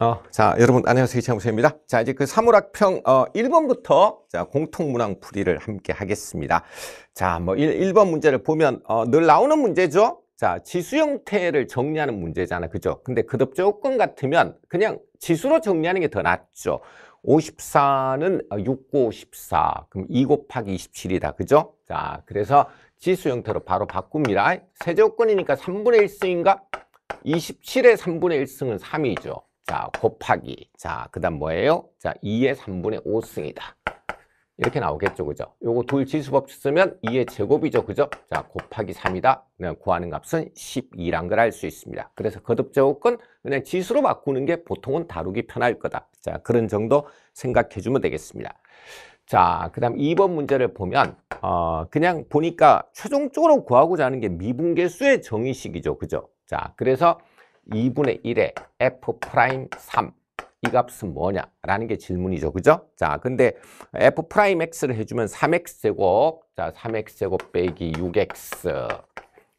어, 자, 여러분 안녕하세요. 이창무입니다 자, 이제 그 사물학평 어, 1번부터 자, 공통문항 풀이를 함께 하겠습니다. 자, 뭐 1, 1번 문제를 보면 어, 늘 나오는 문제죠. 자, 지수 형태를 정리하는 문제잖아. 그죠? 근데 그듭 조건 같으면 그냥 지수로 정리하는 게 더 낫죠. 54는 6 9 14. 그럼 2 곱하기 27이다. 그죠? 자, 그래서 지수 형태로 바로 바꿉니다. 세조건이니까 3분의 1승인가? 27의 3분의 1승은 3이죠. 자, 곱하기. 자, 그 다음 뭐예요? 자, 2의 3분의 5승이다. 이렇게 나오겠죠, 그죠? 요거 돌지수법칙 쓰면 2의 제곱이죠, 그죠? 자, 곱하기 3이다. 그냥 구하는 값은 12란 걸 알 수 있습니다. 그래서 거듭 제곱은 그냥 지수로 바꾸는 게 보통은 다루기 편할 거다. 자, 그런 정도 생각해 주면 되겠습니다. 자, 그 다음 2번 문제를 보면, 어, 그냥 보니까 최종적으로 구하고자 하는 게 미분계수의 정의식이죠. 그죠? 자, 그래서 2분의 1의 f 프라임 3. 이 값은 뭐냐라는 게 질문이죠. 그죠? 자, 근데 f 프라임 x를 해 주면 3x 제곱. 자, 3x 제곱 빼기 6x.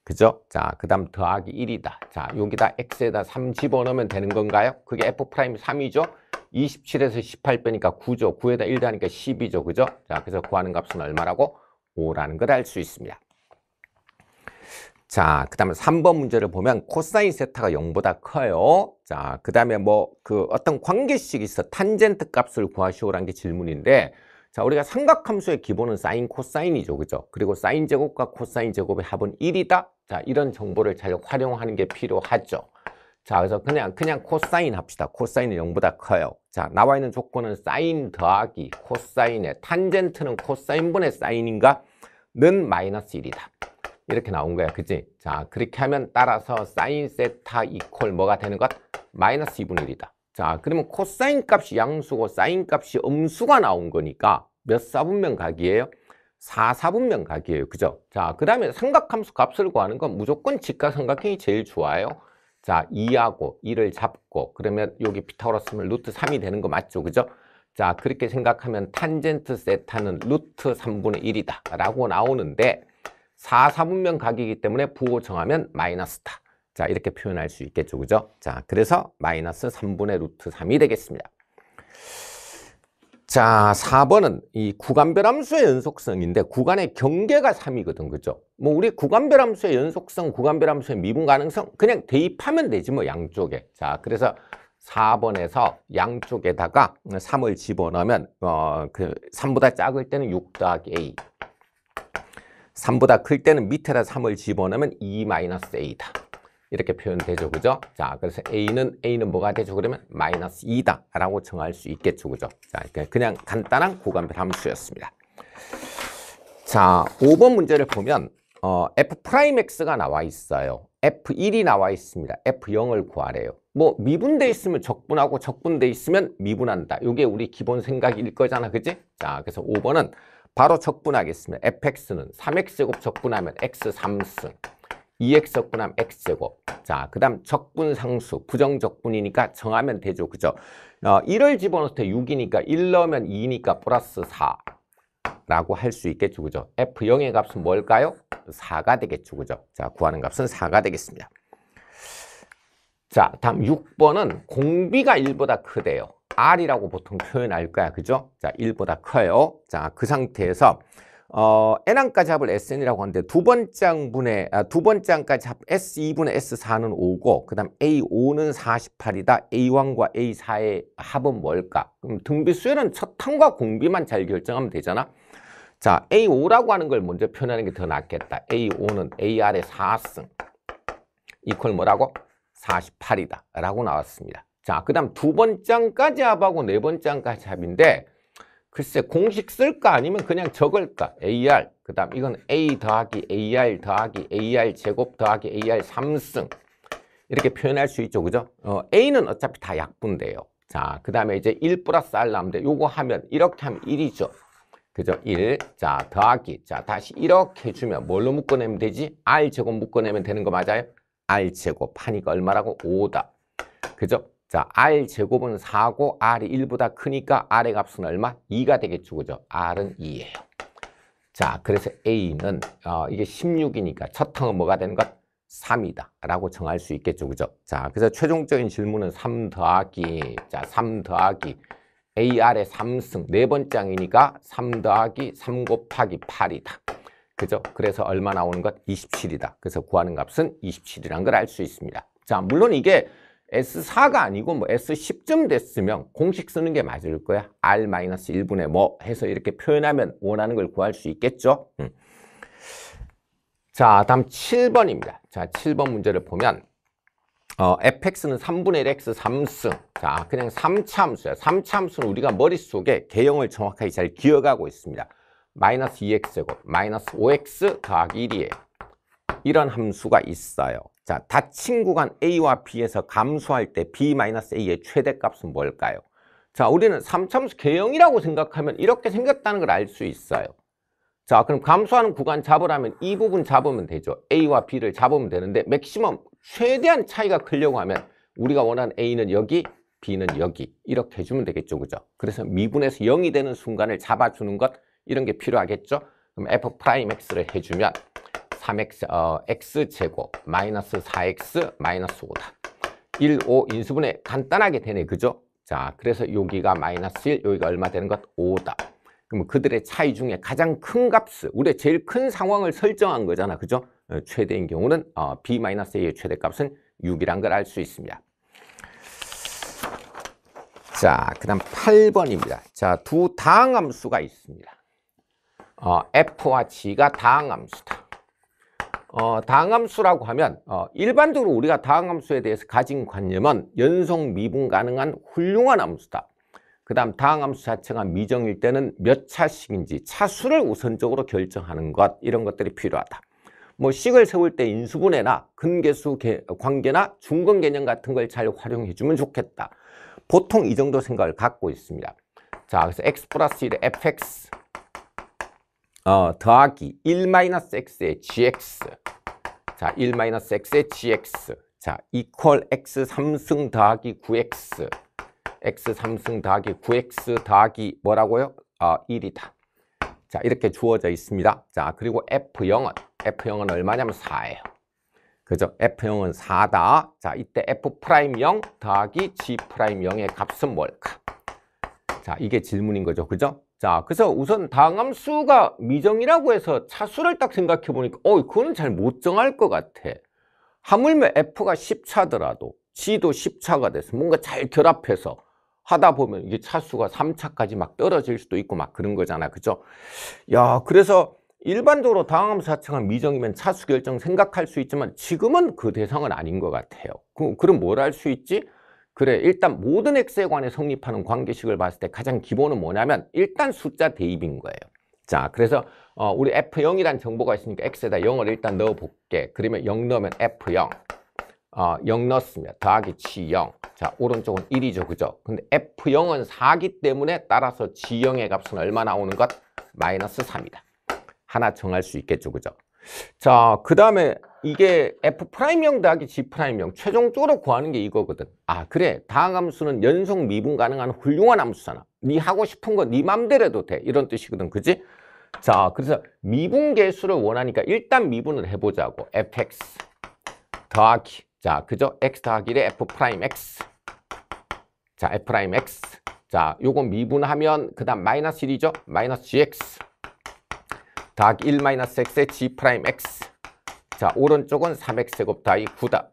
그죠? 자, 그다음 더하기 1이다. 자, 여기다 x에다 3 집어넣으면 되는 건가요? 그게 f 프라임 3이죠. 27에서 18 빼니까 9죠. 9에다 1 더하니까 10이죠. 그죠? 자, 그래서 구하는 값은 얼마라고? 5라는 걸 알 수 있습니다. 자, 그 다음에 3번 문제를 보면 코사인 세타가 0보다 커요. 자, 뭐 그 다음에 뭐 그 어떤 관계식이 있어 탄젠트 값을 구하시오라는 게 질문인데 자, 우리가 삼각함수의 기본은 사인, 코사인이죠. 그죠? 그리고 사인 제곱과 코사인 제곱의 합은 1이다. 자, 이런 정보를 잘 활용하는 게 필요하죠. 자, 그래서 그냥 그냥 코사인 합시다. 코사인은 0보다 커요. 자, 나와 있는 조건은 사인 더하기 코사인의 탄젠트는 코사인분의 사인인가? 는 마이너스 1이다. 이렇게 나온 거야. 그치? 자, 그렇게 하면 따라서 사인 세타 이퀄 뭐가 되는 것? 마이너스 2분의 1이다. 자, 그러면 코사인 값이 양수고 사인 값이 음수가 나온 거니까 몇 사분면 각이에요? 4사분면 각이에요. 그죠? 자, 그 다음에 삼각함수 값을 구하는 건 무조건 직각삼각형이 제일 좋아요. 자, 2하고 1을 잡고 그러면 여기 피타고라스면 루트 3이 되는 거 맞죠? 그죠? 자, 그렇게 생각하면 탄젠트 세타는 루트 3분의 1이다 라고 나오는데 4사분면 각이기 때문에 부호 정하면 마이너스다. 자 이렇게 표현할 수 있겠죠. 그죠? 자 그래서 마이너스 3분의 루트 3이 되겠습니다. 자, 4번은 이 구간별 함수의 연속성인데 구간의 경계가 3이거든. 그죠? 뭐 우리 구간별 함수의 연속성, 구간별 함수의 미분 가능성 그냥 대입하면 되지 뭐 양쪽에. 자, 그래서 4번에서 양쪽에다가 3을 집어넣으면 어, 그 3보다 작을 때는 6 더하기 A 3보다클 때는 밑에다 3을 집어넣으면 2 마이너스 a다. 이렇게 표현되죠. 그죠? 자, 그래서 a는 a는 뭐가 되죠? 그러면 마이너스 2다 라고 정할 수 있겠죠. 그죠? 자, 그냥 간단한 고관별 함수였습니다. 자, 5번 문제를 보면 어, f'x가 나와 있어요. f1이 나와 있습니다. f0을 구하래요. 뭐 미분돼 있으면 적분하고 적분돼 있으면 미분한다. 이게 우리 기본 생각일 거잖아. 그지? 자, 그래서 5번은 바로 적분하겠습니다. fx는 3 x 곱 적분하면 x3승, 2x 적분하면 x제곱. 자, 그 다음 적분상수, 부정적분이니까 정하면 되죠. 그죠? 어, 1을 집어넣을 때 6이니까 1 넣으면 2니까 플러스 4. 라고 할 수 있겠죠. 그죠? F0의 값은 뭘까요? 4가 되겠죠. 그죠? 자, 구하는 값은 4가 되겠습니다. 자, 다음 6번은 공비가 1보다 크대요. R이라고 보통 표현할 거야. 그죠? 자, 1보다 커요. 자, 그 상태에서 어, N항까지 합을 SN이라고 하는데 두 번째 항분의 아, 두 번째 항까지 합 S2분의 S4는 5고 그다음 A5는 48이다. A1과 A4의 합은 뭘까? 그럼 등비수열은 첫 항과 공비만 잘 결정하면 되잖아. 자, A5라고 하는 걸 먼저 표현하는 게 더 낫겠다. A5는 AR의 4승 이퀄 뭐라고? 48이다 라고 나왔습니다. 자, 그 다음 두번 장까지 합하고 네번 장까지 합인데 글쎄 공식 쓸까 아니면 그냥 적을까? AR 그 다음 이건 A 더하기 AR 더하기 AR 제곱 더하기 AR 3승 이렇게 표현할 수 있죠. 그죠? 어, A는 어차피 다 약분돼요. 자, 그 다음에 이제 1 플러스 R 남는데 요거 하면 이렇게 하면 1이죠. 그죠? 1, 자, 더하기, 자, 다시 이렇게 해주면 뭘로 묶어내면 되지? R제곱 묶어내면 되는 거 맞아요? R제곱 하니까 얼마라고? 5다. 그죠? 자, R 제곱은 4고 R이 1보다 크니까 R의 값은 얼마? 2가 되겠죠. 그죠? R은 2예요. 자, 그래서 A는 어, 이게 16이니까 첫 항은 뭐가 되는 것? 3이다 라고 정할 수 있겠죠. 그죠? 자, 그래서 최종적인 질문은 3 더하기 자, 3 더하기 AR의 3승 네 번째 항이니까 3 더하기 3 곱하기 8이다. 그죠? 그래서 얼마 나오는 것? 27이다. 그래서 구하는 값은 27이라는 걸 알 수 있습니다. 자, 물론 이게 S4가 아니고 뭐 S10쯤 됐으면 공식 쓰는 게 맞을 거야. R-1분의 뭐 해서 이렇게 표현하면 원하는 걸 구할 수 있겠죠? 음. 자, 다음 7번입니다. 자, 7번 문제를 보면 어, fx는 3분의 1x 3승 자 그냥 3참수야3참수는 우리가 머릿속에 개형을 정확하게 잘 기억하고 있습니다 마이너스 2x제곱 마이너스 5x 더하기 1이에요 이런 함수가 있어요 자, 닫힌 구간 A와 B에서 감소할 때 B-A의 최대값은 뭘까요? 자, 우리는 3차함수 개형이라고 생각하면 이렇게 생겼다는 걸 알 수 있어요. 자, 그럼 감소하는 구간 잡으라면 이 부분 잡으면 되죠. A와 B를 잡으면 되는데 맥시멈 최대한 차이가 크려고 하면 우리가 원하는 A는 여기, B는 여기 이렇게 해주면 되겠죠. 그죠? 그래서 미분에서 0이 되는 순간을 잡아주는 것 이런 게 필요하겠죠. 그럼 F'X를 해주면 3x, 어, x제곱 마이너스 4x 마이너스 5다. 1, 5 인수분해 간단하게 되네, 그죠? 자, 그래서 여기가 마이너스 1, 여기가 얼마 되는 것? 5다. 그럼 그들의 차이 중에 가장 큰 값을, 우리의 제일 큰 상황을 설정한 거잖아, 그죠? 어, 최대인 경우는 어, b-a의 최대값은 6이란 걸 알 수 있습니다. 자, 그 다음 8번입니다. 자, 두 다항함수가 있습니다. 어, f와 g가 다항함수다. 어, 당함수라고 하면 어, 일반적으로 우리가 당함수에 대해서 가진 관념은 연속 미분 가능한 훌륭한 함수다. 그 다음 당함수 자체가 미정일 때는 몇차식인지 차수를 우선적으로 결정하는 것 이런 것들이 필요하다. 뭐 식을 세울 때 인수분해나 근계수 개, 관계나 중근 개념 같은 걸 잘 활용해 주면 좋겠다. 보통 이 정도 생각을 갖고 있습니다. 자, 그래서 x 플러스 1의 fx 어, 더하기 1-x의 gx 자, 1-x의 gx 자, 이퀄 x3승 더하기 9x x3승 더하기 9x 더하기 뭐라고요? 아, 어, 1이다. 자, 이렇게 주어져 있습니다. 자, 그리고 f0은 f0은 얼마냐면 4예요. 그죠? f0은 4다. 자, 이때 f'0 더하기 g'0의 값은 뭘까? 자, 이게 질문인 거죠. 그죠? 자, 그래서 우선 당함수가 미정이라고 해서 차수를 딱 생각해 보니까 어, 그건잘 못 정할 것 같아. 하물며 F가 10차더라도 G도 10차가 돼서 뭔가 잘 결합해서 하다 보면 이게 차수가 3차까지 막 떨어질 수도 있고 막 그런 거잖아. 그죠? 야, 그래서 일반적으로 당함사하차 미정이면 차수 결정 생각할 수 있지만 지금은 그 대상은 아닌 것 같아요. 그, 그럼 뭘 할 수 있지? 그래 일단 모든 x에 관해 성립하는 관계식을 봤을 때 가장 기본은 뭐냐면 일단 숫자 대입인 거예요 자 그래서 어, 우리 F0이란 정보가 있으니까 X에다 0을 일단 넣어볼게 그러면 0 넣으면 F0 어, 0 넣었으면 더하기 G0 자 오른쪽은 1이죠 그죠 근데 F0은 4기 때문에 따라서 G0의 값은 얼마 나오는 것? 마이너스 3이다 하나 정할 수 있겠죠 그죠 자 그 다음에 이게 f 프라임형 더하기 g 프라임형 최종적으로 구하는 게 이거거든 아 그래 다항함수는 연속 미분 가능한 훌륭한 함수잖아 네 하고 싶은 거네 맘대로 도돼 이런 뜻이거든 그지 자 그래서 미분 개수를 원하니까 일단 미분을 해보자고 fx 더하기 자 그죠 x 더하기 1에 f 프라임 x 자 f 프라임 x 자 요거 미분하면 그 다음 마이너스 1이죠 마이너스 gx 더하기 1 마이너스 x의 g 프라임 x 자, 오른쪽은 3 0 0제곱 다이 9다.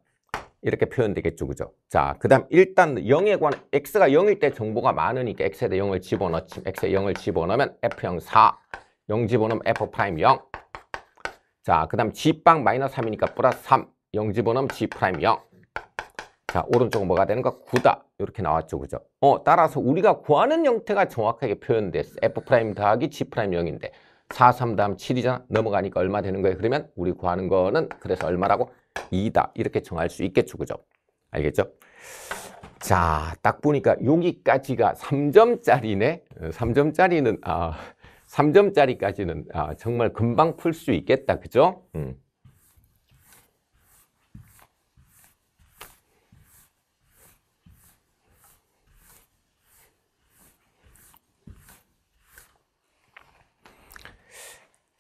이렇게 표현되겠죠, 그죠? 자, 그 다음 일단 0에 관한 x가 0일 때 정보가 많으니까 x에 0을 집어넣지, x에 0을 집어넣으면 f0 4, 0 집어넣으면 f 프라임 0. 자, 그 다음 g빵 마이너스 3이니까 플러스 3, 0 집어넣으면 g 프라임 0. 자, 오른쪽은 뭐가 되는가? 9다. 이렇게 나왔죠, 그죠? 어, 따라서 우리가 구하는 형태가 정확하게 표현됐어. f 프라임 더하기 g 프라임 0인데. 4, 3 다음 7이잖아. 넘어가니까 얼마 되는 거예요? 그러면 우리 구하는 거는 그래서 얼마라고? 2다. 이렇게 정할 수 있겠죠. 그죠? 알겠죠? 자, 딱 보니까 여기까지가 3점짜리네. 3점짜리는, 아, 3점짜리까지는 아, 정말 금방 풀 수 있겠다. 그죠? 음.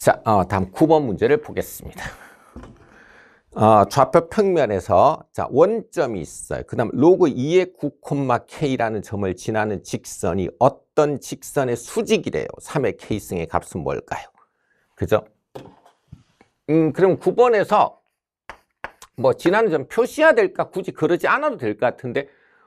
자, 어, 다음 9번 문제를 보겠습니다. 어, 좌표 평면에서 자 원점이 있어요. 그 다음 로그 2의 9,k라는 점을 지나는 직선이 어떤 직선의 수직이래요. 3의 k승의 값은 뭘까요? 그죠? 음, 그럼 9번에서 뭐 지나는 점 표시해야 될까? 굳이 그러지 않아도 될 것 같은데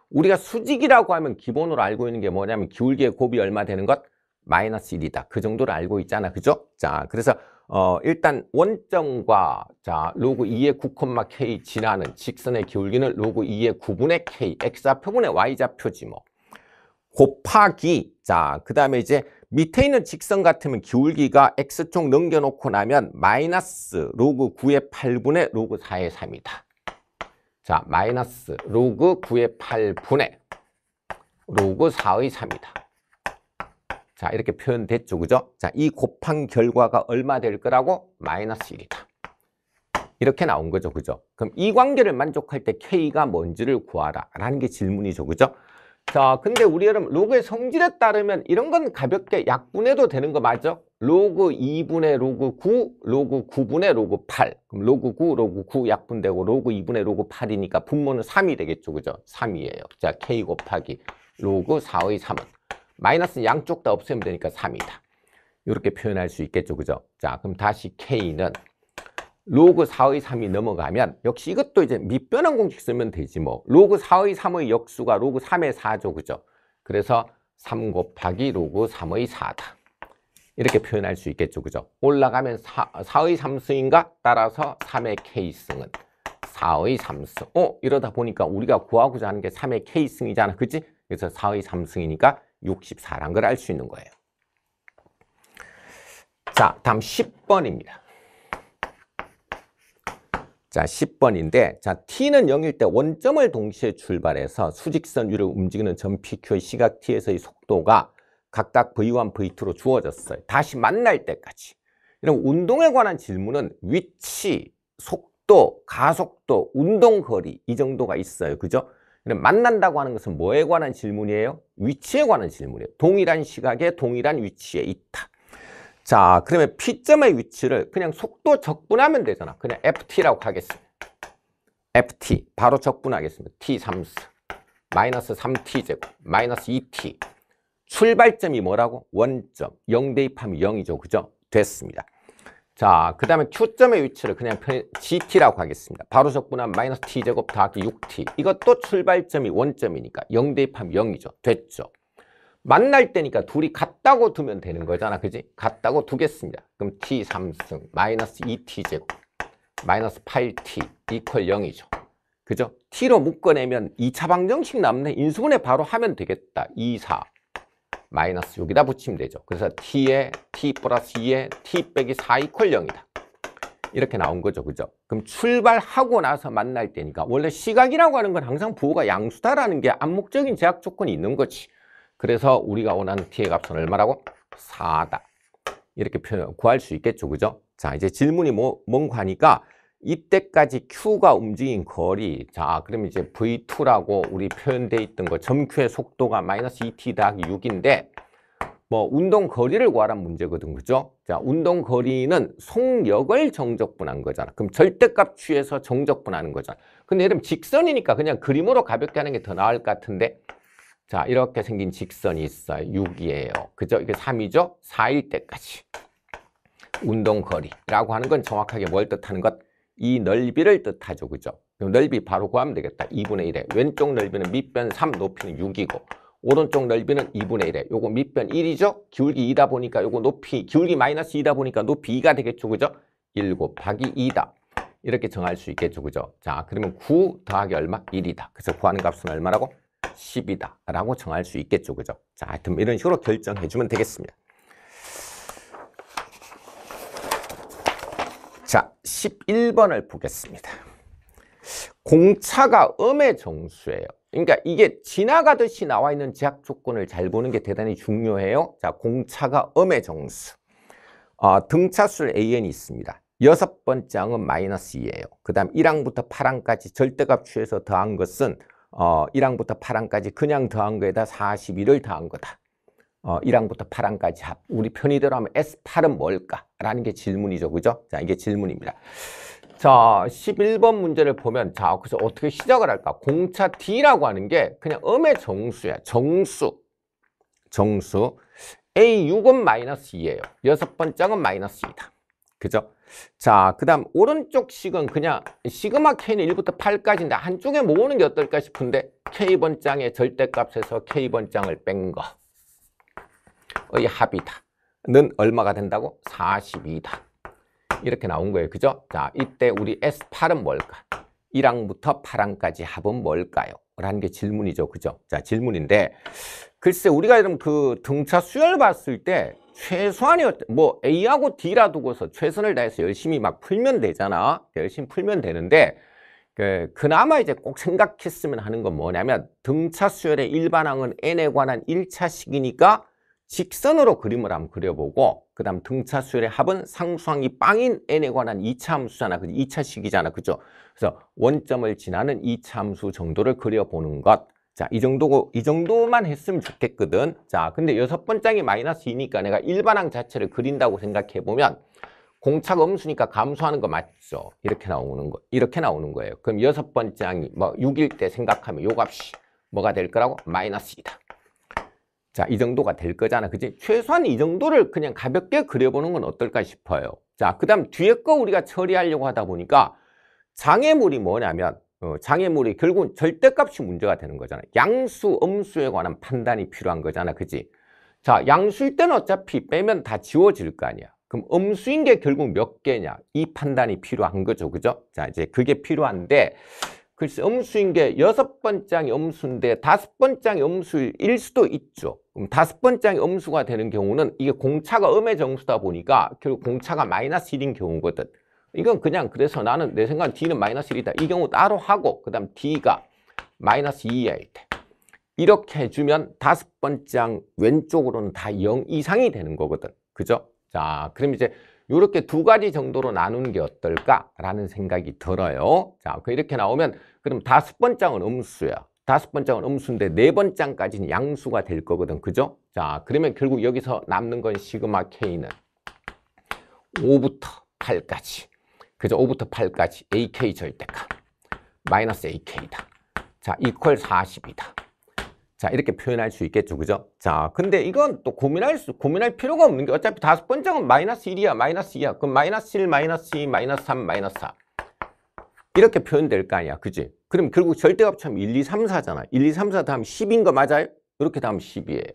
우리가 수직이라고 하면 기본으로 알고 있는 게 뭐냐면 기울기의 곱이 얼마 되는 것? 마이너스 1이다. 그 정도를 알고 있잖아. 그죠? 자, 그래서 어, 일단 원점과 자, 로그 2의 9, k 지나는 직선의 기울기는 로그 2의 9분의 k, x좌표분의 y좌표지 뭐. 곱하기 자, 그 다음에 이제 밑에 있는 직선 같으면 기울기가 x쪽 넘겨놓고 나면 마이너스 로그 9의 8분의 로그 4의 3이다. 자, 마이너스 로그 9의 8분의 로그 4의 3이다. 자, 이렇게 표현됐죠. 그죠? 자, 이 곱한 결과가 얼마 될 거라고? 마이너스 1이다. 이렇게 나온 거죠. 그죠? 그럼 이 관계를 만족할 때 K가 뭔지를 구하라. 라는 게 질문이죠. 그죠? 자, 근데 우리 여러분 로그의 성질에 따르면 이런 건 가볍게 약분해도 되는 거 맞죠? 로그 2분의 로그 9, 로그 9분의 로그 8. 그럼 로그 9, 로그 9 약분되고 로그 2분의 로그 8이니까 분모는 3이 되겠죠. 그죠? 3이에요. 자, k 곱하기 로그 4의 3은 마이너스 양쪽 다 없애면 되니까 3이다. 이렇게 표현할 수 있겠죠. 그죠? 자, 그럼 다시 K는 로그 4의 3이 넘어가면 역시 이것도 이제 밑변환 공식 쓰면 되지 뭐. 로그 4의 3의 역수가 로그 3의 4죠. 그죠? 그래서 3 곱하기 로그 3의 4다. 이렇게 표현할 수 있겠죠. 그죠? 올라가면 4, 4의 3승인가? 따라서 3의 K승은 4의 3승. 어? 이러다 보니까 우리가 구하고자 하는 게 3의 K승이잖아. 그치? 그래서 4의 3승이니까 64란 걸 알 수 있는 거예요. 자, 다음 10번입니다. 자, 10번인데 자, t는 0일 때 원점을 동시에 출발해서 수직선 위로 움직이는 점 PQ의 시각 t에서의 속도가 각각 v1, v2로 주어졌어요. 다시 만날 때까지. 이런 운동에 관한 질문은 위치, 속도, 가속도, 운동 거리 이 정도가 있어요. 그죠? 만난다고 하는 것은 뭐에 관한 질문이에요? 위치에 관한 질문이에요. 동일한 시각에 동일한 위치에 있다. 자, 그러면 P점의 위치를 그냥 속도 적분하면 되잖아. 그냥 FT라고 하겠습니다. FT 바로 적분하겠습니다. T3 마이너스 3T 제곱 마이너스 2T 출발점이 뭐라고? 원점 0 대입하면 0이죠. 그죠? 됐습니다. 자, 그 다음에 초점의 위치를 그냥 GT라고 하겠습니다. 바로적분한 마이너스 T제곱 더하기 6T. 이것도 출발점이 원점이니까 0 대입하면 0이죠. 됐죠. 만날 때니까 둘이 같다고 두면 되는 거잖아. 그지? 같다고 두겠습니다. 그럼 T3승 마이너스 2T제곱 마이너스 8T 이퀄 0이죠. 그죠? T로 묶어내면 2차 방정식 남네. 인수분해 바로 하면 되겠다. 2, 4. 마이너스 6이다 붙이면 되죠. 그래서 t에 t 플러스 2에 t 빼기 4 이퀄 0이다. 이렇게 나온 거죠. 그죠? 그럼 출발하고 나서 만날 때니까 원래 시각이라고 하는 건 항상 부호가 양수다라는 게 암묵적인 제약 조건이 있는 거지. 그래서 우리가 원하는 t의 값은 얼마라고? 4다. 이렇게 표현, 구할 수 있겠죠. 그죠? 자, 이제 질문이 뭐, 뭔가 하니까 이때까지 Q가 움직인 거리 자그러면 이제 V2라고 우리 표현돼 있던 거 점Q의 속도가 마이너스 2t 더하기 6인데 뭐 운동 거리를 구하란 문제거든 그죠? 자 운동 거리는 속력을 정적분한 거잖아 그럼 절대값 취해서 정적분하는 거잖아 근데 예를 들면 직선이니까 그냥 그림으로 가볍게 하는 게 더 나을 것 같은데 자 이렇게 생긴 직선이 있어요 6이에요 그죠? 이게 3이죠? 4일 때까지 운동 거리라고 하는 건 정확하게 뭘 뜻하는 것? 이 넓이를 뜻하죠. 그죠? 넓이 바로 구하면 되겠다. 2분의 1에. 왼쪽 넓이는 밑변 3, 높이는 6이고 오른쪽 넓이는 2분의 1에. 요거 밑변 1이죠? 기울기 2다 보니까 요거 높이, 기울기 마이너스 2다 보니까 높이 2가 되겠죠. 그죠? 1 곱하기 2다. 이렇게 정할 수 있겠죠. 그죠? 자, 그러면 9 더하기 얼마? 1이다. 그래서 구하는 값은 얼마라고? 10이다. 라고 정할 수 있겠죠. 그죠? 자, 하여튼 이런 식으로 결정해주면 되겠습니다. 자, 11번을 보겠습니다. 공차가 음의 정수예요. 그러니까 이게 지나가듯이 나와 있는 지학 조건을 잘 보는 게 대단히 중요해요. 자, 공차가 음의 정수. 어, 아, 등차수 AN이 있습니다. 여섯 번째 항은 마이너스 2예요. 그 다음 1항부터 8항까지 절대값 취해서 더한 것은 어, 1항부터 8항까지 그냥 더한 거에다 42를 더한 거다. 1항부터 어, 8항까지 합. 우리 편의대로 하면 S8은 뭘까라는 게 질문이죠. 그죠? 자, 이게 질문입니다. 자, 11번 문제를 보면 자, 그래서 어떻게 시작을 할까? 공차 D라고 하는 게 그냥 음의 정수야. 정수. 정수. A6은 마이너스 2예요. 여섯 번째은 마이너스 2다. 그죠? 자, 그 다음 오른쪽 식은 그냥 시그마 K는 1부터 8까지인데 한쪽에 모으는 게 어떨까 싶은데 K번장의 절대값에서 K번장을 뺀 거. 의 합이다. 는 얼마가 된다고? 42다. 이렇게 나온 거예요. 그죠? 자, 이때 우리 S8은 뭘까? 1항부터 8항까지 합은 뭘까요? 라는 게 질문이죠. 그죠? 자, 질문인데 글쎄 우리가 이런 그 등차 수열 봤을 때 최소한이 뭐 A하고 D라 두고서 최선을 다해서 열심히 막 풀면 되잖아. 열심히 풀면 되는데 그, 그나마 이제 꼭 생각했으면 하는 건 뭐냐면 등차 수열의 일반항은 n에 관한 일차식이니까 직선으로 그림을 한번 그려보고 그 다음 등차수열의 합은 상수항이 빵인 n에 관한 2차 함수잖아. 그 2차식이잖아. 그죠? 그래서 원점을 지나는 2차 함수 정도를 그려보는 것. 자, 이 정도고, 이 정도만 했으면 좋겠거든. 자, 근데 여섯 번장이 마이너스 2니까 내가 일반항 자체를 그린다고 생각해보면 공차가 음수니까 감소하는 거 맞죠? 이렇게 나오는 거, 이렇게 나오는 거예요. 그럼 여섯 번장이 뭐 6일 때 생각하면 요 값이 뭐가 될 거라고? 마이너스 2다. 자, 이 정도가 될 거잖아. 그치? 최소한 이 정도를 그냥 가볍게 그려보는 건 어떨까 싶어요. 자, 그 다음 뒤에 거 우리가 처리하려고 하다 보니까 장애물이 뭐냐면 어, 장애물이 결국은 절대값이 문제가 되는 거잖아. 양수, 음수에 관한 판단이 필요한 거잖아. 그치? 자, 양수일 때는 어차피 빼면 다 지워질 거 아니야. 그럼 음수인 게 결국 몇 개냐? 이 판단이 필요한 거죠. 그죠? 자, 이제 그게 필요한데 글쎄 음수인 게 여섯 번장이 음수인데 다섯 번장이 음수일 수도 있죠. 그럼 음, 다섯 번장이 음수가 되는 경우는 이게 공차가 음의 정수다 보니까 결국 공차가 마이너스 1인 경우거든. 이건 그냥 그래서 나는 내 생각엔 D는 마이너스 1이다. 이 경우 따로 하고 그 다음 D가 마이너스 2일 때 이렇게 해주면 다섯 번장 왼쪽으로는 다 0 이상이 되는 거거든. 그죠? 자, 그럼 이제 이렇게 두 가지 정도로 나누는 게 어떨까라는 생각이 들어요. 자, 그 이렇게 나오면 그럼 다섯 번장은 음수야. 다섯 번장은 음수인데 네 번장까지는 양수가 될 거거든. 그죠? 자, 그러면 결국 여기서 남는 건 시그마 K는 5부터 8까지. 그죠? 5부터 8까지 AK 절대값. 마이너스 AK다. 자, 이퀄 40이다. 자, 이렇게 표현할 수 있겠죠. 그죠? 자, 근데 이건 또 고민할 수, 고민할 필요가 없는 게 어차피 다섯 번째는 마이너스 1이야, 마이너스 2야. 그럼 마이너스 1, 마이너스 2, 마이너스 3, 마이너스 4. 이렇게 표현될 거 아니야. 그지? 그럼 결국 절대값참 1, 2, 3, 4잖아. 1, 2, 3, 4 다음 10인 거 맞아요? 이렇게 다음 10이에요.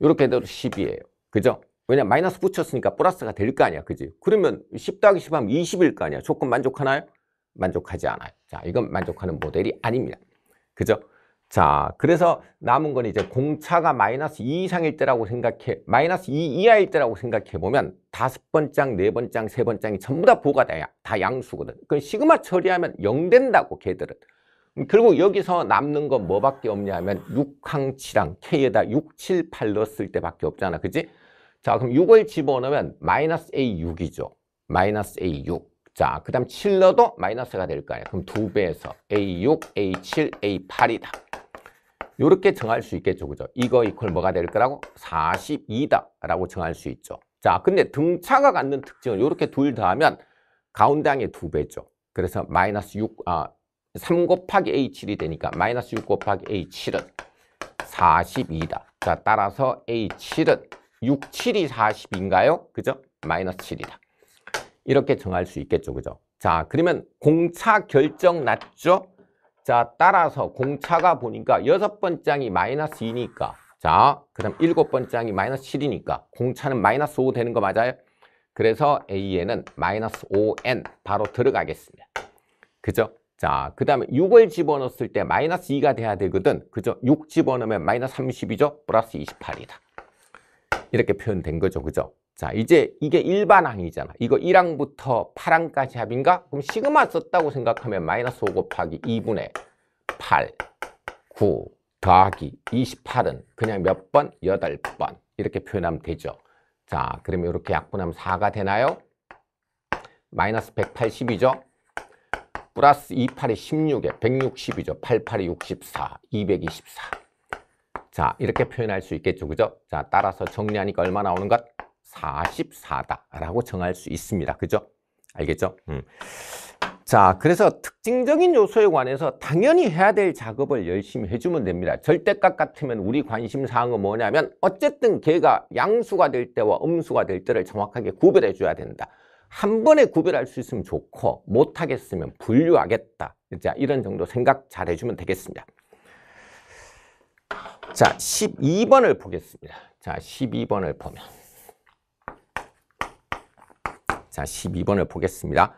이렇게 되면 10이에요. 그죠? 왜냐 마이너스 붙였으니까 플러스가 될 거 아니야. 그지? 그러면 10 더하기 10 하면 20일 거 아니야. 조건 만족하나요? 만족하지 않아요. 자, 이건 만족하는 모델이 아닙니다. 그죠? 자, 그래서 남은 건 이제 공차가 마이너스 2 이상일 때라고 생각해, 마이너스 2 이하일 때라고 생각해보면 다섯 번짱 네 번짱 세 번짱이 전부 다 부가 돼야 다 양수거든. 그 시그마 처리하면 0 된다고, 걔들은. 음, 결국 여기서 남는 건 뭐밖에 없냐면 6항 7항 K에다 6, 7, 8 넣었을 때밖에 없잖아. 그치 자, 그럼 6을 집어넣으면 마이너스 A 6이죠. 마이너스 A 6. 자, 그 다음 7 넣어도 마이너스가 될거 아니야. 그럼 2배에서 A 6, A 7, A 8이다. 이렇게 정할 수 있겠죠. 그죠? 이거 이퀄 뭐가 될 거라고? 42다라고 정할 수 있죠. 자, 근데 등차가 갖는 특징을 이렇게 둘 더하면 가운데항의 두 배죠. 그래서 마이너스 6, 아, 3 곱하기 A7이 되니까 마이너스 6 곱하기 A7은 42다. 자, 따라서 A7은 6, 7이 40인가요? 그죠? 마이너스 7이다. 이렇게 정할 수 있겠죠. 그죠? 자, 그러면 공차 결정 났죠? 자, 따라서 공차가 보니까 여섯 번짱이 마이너스 2니까 자, 그 다음 일곱 번 장이 마이너스 7이니까 공차는 마이너스 5 되는 거 맞아요? 그래서 A에는 마이너스 5N 바로 들어가겠습니다. 그죠? 자, 그 다음에 6을 집어넣었을 때 마이너스 2가 돼야 되거든. 그죠? 6 집어넣으면 마이너스 30이죠? 플러스 28이다. 이렇게 표현된 거죠. 그죠? 자, 이제 이게 일반항이잖아. 이거 1항부터 8항까지 합인가? 그럼 시그마 썼다고 생각하면 마이너스 5 곱하기 2분의 8, 9 더하기 28은 그냥 몇 번? 8번 이렇게 표현하면 되죠. 자, 그러면 이렇게 약분하면 4가 되나요? 마이너스 180이죠. 플러스 28이 16에 160이죠. 88이 64, 224. 자, 이렇게 표현할 수 있겠죠. 그죠? 자, 따라서 정리하니까 얼마 나오는 것? 44다라고 정할 수 있습니다. 그죠? 알겠죠? 음. 자, 그래서 특징적인 요소에 관해서 당연히 해야 될 작업을 열심히 해주면 됩니다. 절대값 같으면 우리 관심 사항은 뭐냐면 어쨌든 걔가 양수가 될 때와 음수가 될 때를 정확하게 구별해 줘야 된다. 한 번에 구별할 수 있으면 좋고 못하겠으면 분류하겠다. 자, 이런 정도 생각 잘 해주면 되겠습니다. 자, 12번을 보겠습니다. 자, 12번을 보면 자, 12번을 보겠습니다.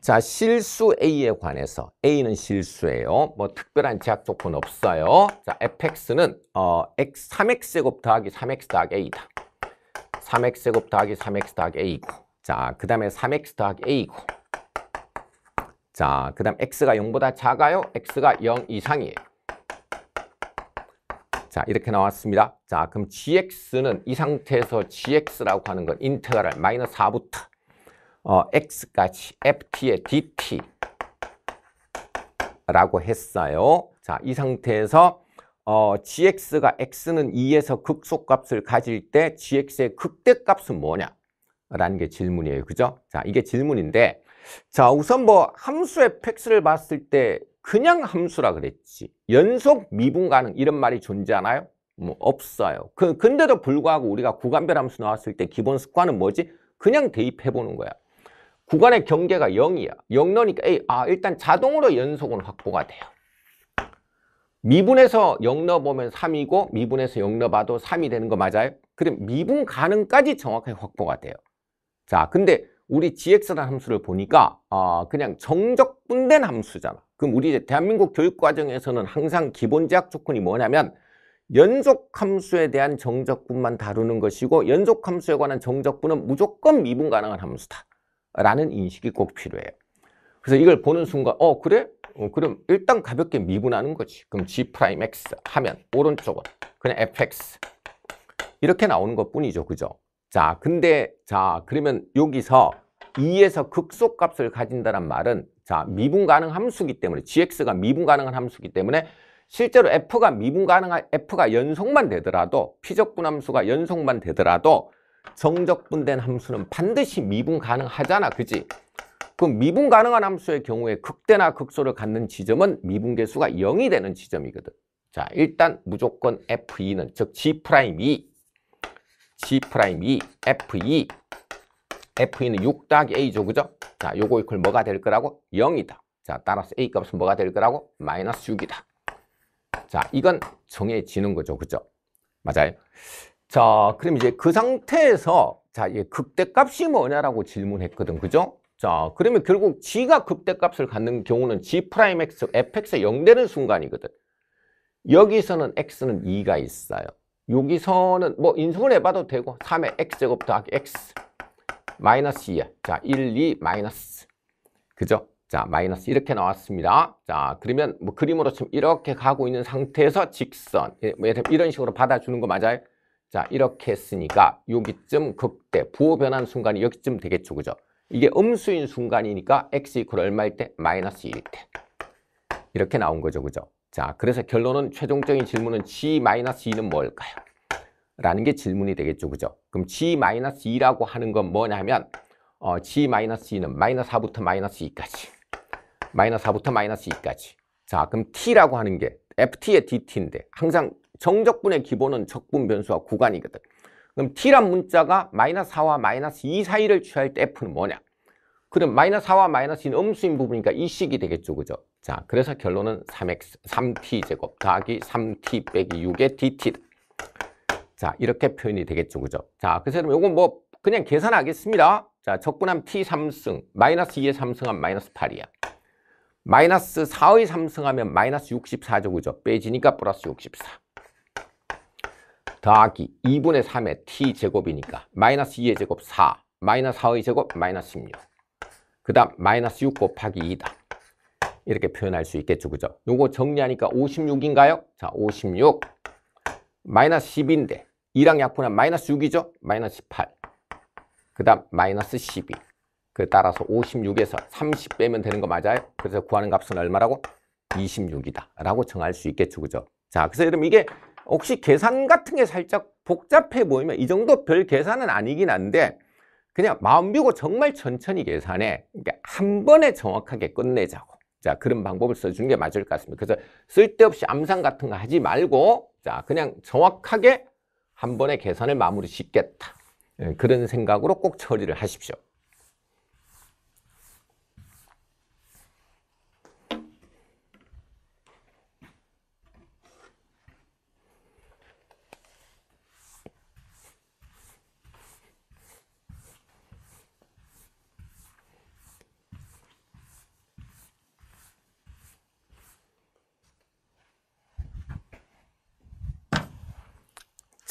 자, 실수 A에 관해서 A는 실수예요. 뭐 특별한 제약 조건 없어요. 자, fx는 어, x, 3x제곱 더하기 3x 더하기 a다. 3x제곱 더하기 3x 더하기 a고. 자, 그다음에 3x 더하기 a고. 자, 그다음 x가 0보다 작아요. x가 0 이상이에요. 자, 이렇게 나왔습니다. 자, 그럼 gx는 이 상태에서 gx라고 하는 건 인테그랄 마이너스 4부터 어, x 같이 ft에 dt라고 했어요. 자, 이 상태에서 어, gx가 x는 2에서 극소값을 가질 때 gx의 극대값은 뭐냐? 라는 게 질문이에요. 그죠? 자, 이게 질문인데 자, 우선 뭐 함수의 팩스를 봤을 때 그냥 함수라 그랬지. 연속 미분 가능 이런 말이 존재하나요? 뭐 없어요. 그, 근데도 불구하고 우리가 구간별 함수 나왔을 때 기본 습관은 뭐지? 그냥 대입해보는 거야. 구간의 경계가 0이야. 0너니까 A. 아, 일단 자동으로 연속은 확보가 돼요. 미분에서 0너보면 3이고 미분에서 0너봐도 3이 되는 거 맞아요? 그럼 미분 가능까지 정확하게 확보가 돼요. 자, 근데 우리 GX라는 함수를 보니까 아, 그냥 정적분된 함수잖아. 그럼 우리 이제 대한민국 교육과정에서는 항상 기본 제약 조건이 뭐냐면 연속함수에 대한 정적분만 다루는 것이고 연속함수에 관한 정적분은 무조건 미분 가능한 함수다. 라는 인식이 꼭 필요해요. 그래서 이걸 보는 순간 어 그래? 어, 그럼 일단 가볍게 미분하는 거지. 그럼 G'X 하면 오른쪽은 그냥 fx 이렇게 나오는 것 뿐이죠. 그죠? 자 근데 자 그러면 여기서 2에서 극소값을 가진다는 말은 자 미분 가능 함수기 때문에 gx가 미분 가능한 함수기 때문에 실제로 f가 미분 가능한 f가 연속만 되더라도 피적분함수가 연속만 되더라도 성적분된 함수는 반드시 미분 가능하잖아 그지 그럼 미분 가능한 함수의 경우에 극대나 극소를 갖는 지점은 미분계수가 0이 되는 지점이거든 자 일단 무조건 F2는 즉 g e g e F2 e. F2는 6 더하기 A죠 그죠? 자 요거 이퀄 뭐가 될 거라고? 0이다 자 따라서 A 값은 뭐가 될 거라고? 마이너스 6이다 자 이건 정해지는 거죠 그죠? 맞아요? 자, 그럼 이제 그 상태에서 자, 이 극대값이 뭐냐라고 질문했거든. 그죠? 자, 그러면 결국 g가 극대값을 갖는 경우는 g 프라임 x fx에 0 되는 순간이거든. 여기서는 x는 2가 있어요. 여기서는 뭐 인수분해 봐도 되고 3의 x제곱 더하기 x 마이너스 2야. 자, 1, 2 마이너스. 그죠? 자, 마이너스 이렇게 나왔습니다. 자, 그러면 뭐 그림으로 지금 이렇게 가고 있는 상태에서 직선, 예, 뭐 이런 식으로 받아주는 거 맞아요? 자 이렇게 했으니까 여기쯤 극대 부호 변한 순간이 여기쯤 되겠죠 그죠? 이게 음수인 순간이니까 x 이퀄 얼마일 때? 마이너스 1일 때 이렇게 나온 거죠 그죠? 자 그래서 결론은 최종적인 질문은 g-2는 마이너스 뭘까요? 라는 게 질문이 되겠죠 그죠? 그럼 g-2라고 마이너스 하는 건 뭐냐면 어, g-2는 마이너스 4부터 마이너스 2까지 마이너스 4부터 마이너스 2까지 자 그럼 t라고 하는 게 ft의 dt인데 항상 정적분의 기본은 적분 변수와 구간이거든. 그럼 t란 문자가 마이너스 4와 마이너스 2 사이를 취할 때 f는 뭐냐? 그럼 마이너스 4와 마이너스 2는 음수인 부분이니까 이 식이 되겠죠. 그죠? 자, 그래서 결론은 3x, 3t 제곱 더하기 3t 빼기 6의 dt. 자, 이렇게 표현이 되겠죠. 그죠? 자, 그래서 여러분 이건 뭐 그냥 계산하겠습니다. 자, 적분함 t 3승, 마이너스 2의 3승하면 마이너스 8이야. 마이너스 4의 3승하면 마이너스 64죠. 그죠? 빼지니까 플러스 64. 더하기 2분의 3의 t제곱이니까 마이너스 2의 제곱 4, 마이너스 4의 제곱 마이너스 16. 그 다음 마이너스 6 곱하기 2다. 이렇게 표현할 수 있겠죠. 그죠? 요거 정리하니까 56인가요? 자, 56. 마이너스 10인데 2랑 약분한 마이너스 6이죠? 마이너스 18. 그 다음 마이너스 12. 그 따라서 56에서 30 빼면 되는 거 맞아요? 그래서 구하는 값은 얼마라고? 26이다. 라고 정할 수 있겠죠. 그죠? 자, 그래서 여러분 이게 혹시 계산 같은 게 살짝 복잡해 보이면 이 정도 별 계산은 아니긴 한데 그냥 마음 비고 정말 천천히 계산해 그러니까 한 번에 정확하게 끝내자고 자 그런 방법을 써주는 게 맞을 것 같습니다 그래서 쓸데없이 암산 같은 거 하지 말고 자 그냥 정확하게 한 번에 계산을 마무리 짓겠다 예, 그런 생각으로 꼭 처리를 하십시오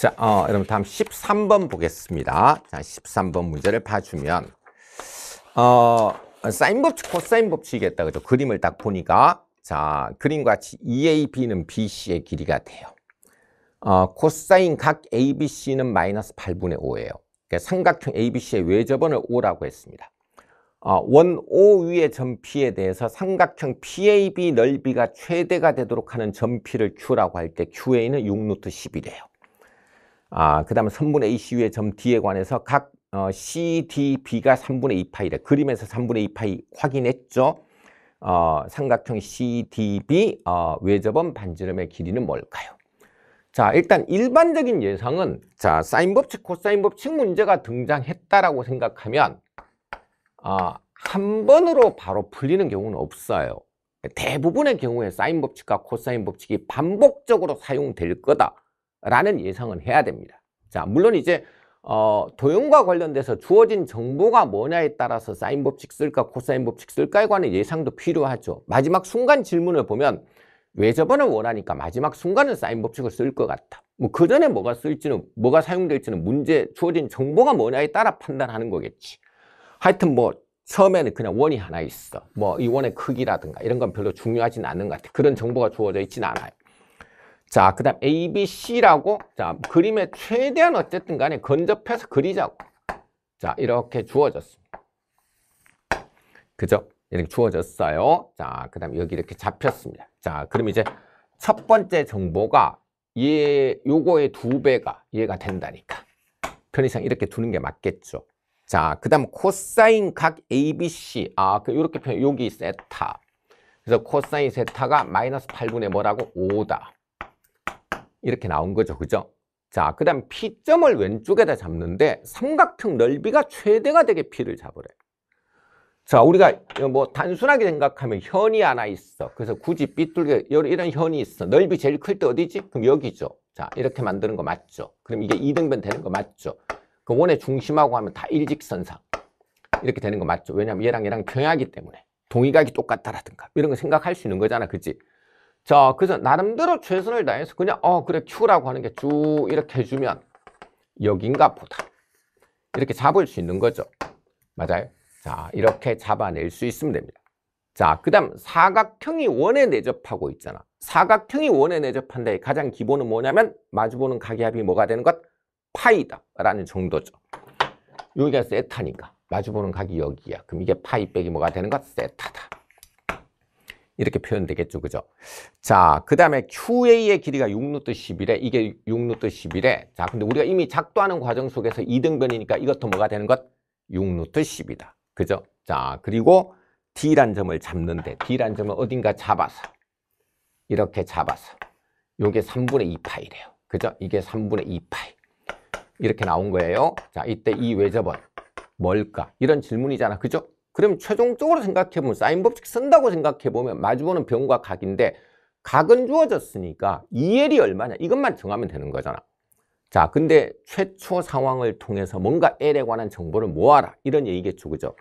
자, 어, 여러분 다음 13번 보겠습니다. 자, 13번 문제를 봐주면 어, 사인 법칙, 코사인 법칙이 겠다 그죠? 그림을 딱 보니까 자, 그림과 같이 EAB는 BC의 길이가 돼요. 어, 코사인 각 ABC는 마이너스 8분의 5예요. 그러니까 삼각형 ABC의 외접원을 5라고 했습니다. 어, 원 O 위의 점피에 대해서 삼각형 PAB 넓이가 최대가 되도록 하는 점피를 Q라고 할 때 QA는 6루트 10이래요. 아, 그 다음에 3분의 2 시위의 점 D에 관해서 각 어, C, D, B가 3분의 2파이래. 그림에서 3분의 2파이 확인했죠. 어, 삼각형 CDB 어, 외접은 반지름의 길이는 뭘까요? 자, 일단 일반적인 예상은 자, 사인 법칙, 코사인 법칙 문제가 등장했다라고 생각하면 아, 한 번으로 바로 풀리는 경우는 없어요. 대부분의 경우에 사인 법칙과 코사인 법칙이 반복적으로 사용될 거다. 라는 예상은 해야 됩니다. 자, 물론 이제 어, 도형과 관련돼서 주어진 정보가 뭐냐에 따라서 사인 법칙 쓸까 코사인 법칙 쓸까에 관한 예상도 필요하죠. 마지막 순간 질문을 보면 외접번을 원하니까 마지막 순간은 사인 법칙을 쓸 것 같다. 뭐그 전에 뭐가 쓸지는 뭐가 사용될지는 문제 주어진 정보가 뭐냐에 따라 판단하는 거겠지. 하여튼 뭐 처음에는 그냥 원이 하나 있어. 뭐 이 원의 크기라든가 이런 건 별로 중요하진 않은 것 같아. 그런 정보가 주어져 있진 않아요. 자, 그 다음 A, B, C라고 자 그림에 최대한 어쨌든 간에 건접해서 그리자고 자, 이렇게 주어졌습니다. 그죠? 이렇게 주어졌어요. 자, 그 다음 여기 이렇게 잡혔습니다. 자, 그럼 이제 첫 번째 정보가 얘, 요거의 두 배가 얘가 된다니까. 편의상 이렇게 두는 게 맞겠죠. 자, 그 다음 코사인 각 ABC. 아, 이렇게 그 표현, 여기 세타. 그래서 코사인 세타가 마이너스 8분의 뭐라고? 5다. 이렇게 나온 거죠. 그죠? 자, 그 다음 P점을 왼쪽에다 잡는데 삼각형 넓이가 최대가 되게 P를 잡으래. 자, 우리가 뭐 단순하게 생각하면 현이 하나 있어. 그래서 굳이 삐뚤게 이런 현이 있어. 넓이 제일 클 때 어디지? 그럼 여기죠. 자, 이렇게 만드는 거 맞죠? 그럼 이게 이등변 되는 거 맞죠? 그 원의 중심하고 하면 다 일직선상. 이렇게 되는 거 맞죠? 왜냐면 얘랑 얘랑 평야기 때문에. 동의각이 똑같다라든가 이런 거 생각할 수 있는 거잖아. 그치? 자, 그래서 나름대로 최선을 다해서 그냥 어 그래 Q라고 하는 게 쭉 이렇게 해주면 여긴가 보다. 이렇게 잡을 수 있는 거죠. 맞아요? 자, 이렇게 잡아낼 수 있으면 됩니다. 자, 그 다음 사각형이 원에 내접하고 있잖아. 사각형이 원에 내접한데 가장 기본은 뭐냐면 마주보는 각이합이 뭐가 되는 것? 파이다 라는 정도죠. 여기가 세타니까 마주보는 각이 여기야. 그럼 이게 파이 빼기 뭐가 되는 것? 세타다. 이렇게 표현되겠죠. 그죠? 자, 그 다음에 QA의 길이가 6루트 1 1에 이게 6루트 1 1에 자, 근데 우리가 이미 작도하는 과정 속에서 2등변이니까 이것도 뭐가 되는 것? 6루트 10이다. 그죠? 자, 그리고 D란 점을 잡는데 D란 점을 어딘가 잡아서 이렇게 잡아서 요게 3분의 2파이래요. 그죠? 이게 3분의 2파이. 이렇게 나온 거예요. 자, 이때 이 외접은 뭘까? 이런 질문이잖아. 그죠? 그럼 최종적으로 생각해보면 사인법칙 쓴다고 생각해보면 마주보는 병과 각인데 각은 주어졌으니까 이엘이 얼마냐 이것만 정하면 되는 거잖아. 자 근데 최초 상황을 통해서 뭔가 L에 관한 정보를 모아라 이런 얘기겠죠 그죠?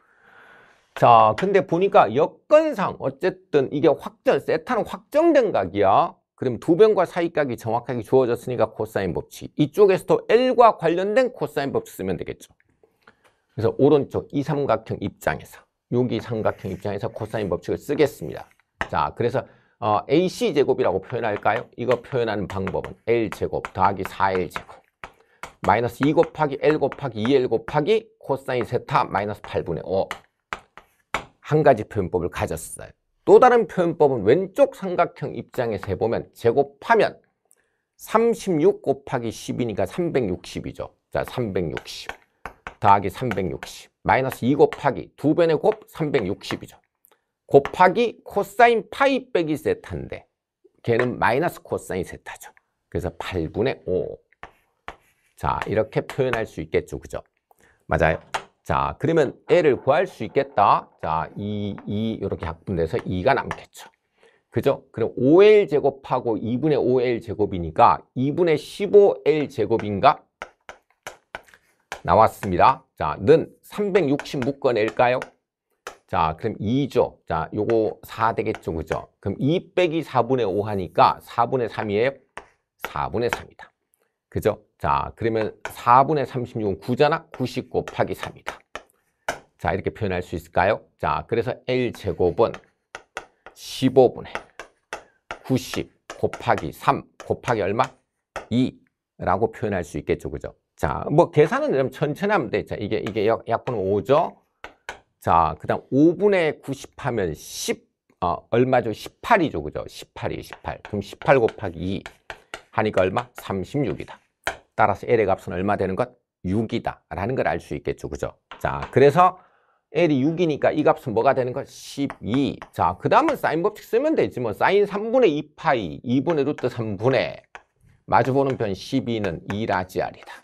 자 근데 보니까 여건상 어쨌든 이게 확정 세타는 확정된 각이야. 그럼 두병과 사이각이 정확하게 주어졌으니까 코사인 법칙 이쪽에서도 L과 관련된 코사인 법칙 쓰면 되겠죠. 그래서 오른쪽 이 삼각형 입장에서 여기 삼각형 입장에서 코사인 법칙을 쓰겠습니다. 자, 그래서 어, AC 제곱이라고 표현할까요? 이거 표현하는 방법은 L 제곱 더하기 4L 제곱 마이너스 2 곱하기 L 곱하기 2L 곱하기 코사인 세타 마이너스 8분의 5. 한 가지 표현법을 가졌어요. 또 다른 표현법은 왼쪽 삼각형 입장에서 해보면 제곱하면 36 곱하기 10이니까 360이죠. 자, 360. 더하기 360 마이너스 2 곱하기 2변의 곱 360이죠. 곱하기 코사인 파이 빼기 세타인데 걔는 마이너스 코사인 세타죠. 그래서 8분의 5. 자 이렇게 표현할 수 있겠죠. 그죠? 맞아요. 자 그러면 L을 구할 수 있겠다. 자 2, 2 이렇게 합분돼서 2가 남겠죠. 그죠? 그럼 5L 제곱하고 2분의 5L 제곱이니까 2분의 15L 제곱인가? 나왔습니다. 자, 는 366건일까요? 자, 그럼 2죠. 자, 요거 4 되겠죠. 그죠? 그럼 2 빼기 4분의 5 하니까 4분의 3이에요. 4분의 3이다. 그죠? 자, 그러면 4분의 36은 9잖아? 90 곱하기 3이다. 자, 이렇게 표현할 수 있을까요? 자, 그래서 L제곱은 15분의 90 곱하기 3 곱하기 얼마? 2라고 표현할 수 있겠죠. 그죠? 자, 뭐 계산은 좀 천천히 하면 돼. 자, 이게, 이게 약, 약분 5죠? 자, 그 다음 5분의 90 하면 10, 어, 얼마죠? 18이죠. 그죠? 18이 18. 그럼 18 곱하기 2 하니까 얼마? 36이다. 따라서 L의 값은 얼마 되는 것? 6이다. 라는 걸 알 수 있겠죠. 그죠? 자, 그래서 L이 6이니까 이 값은 뭐가 되는 것? 12. 자, 그 다음은 사인 법칙 쓰면 되지. 뭐, 사인 3분의 2파이, 2분의 루트 3분의 마주보는 편 12는 2라지 R이다.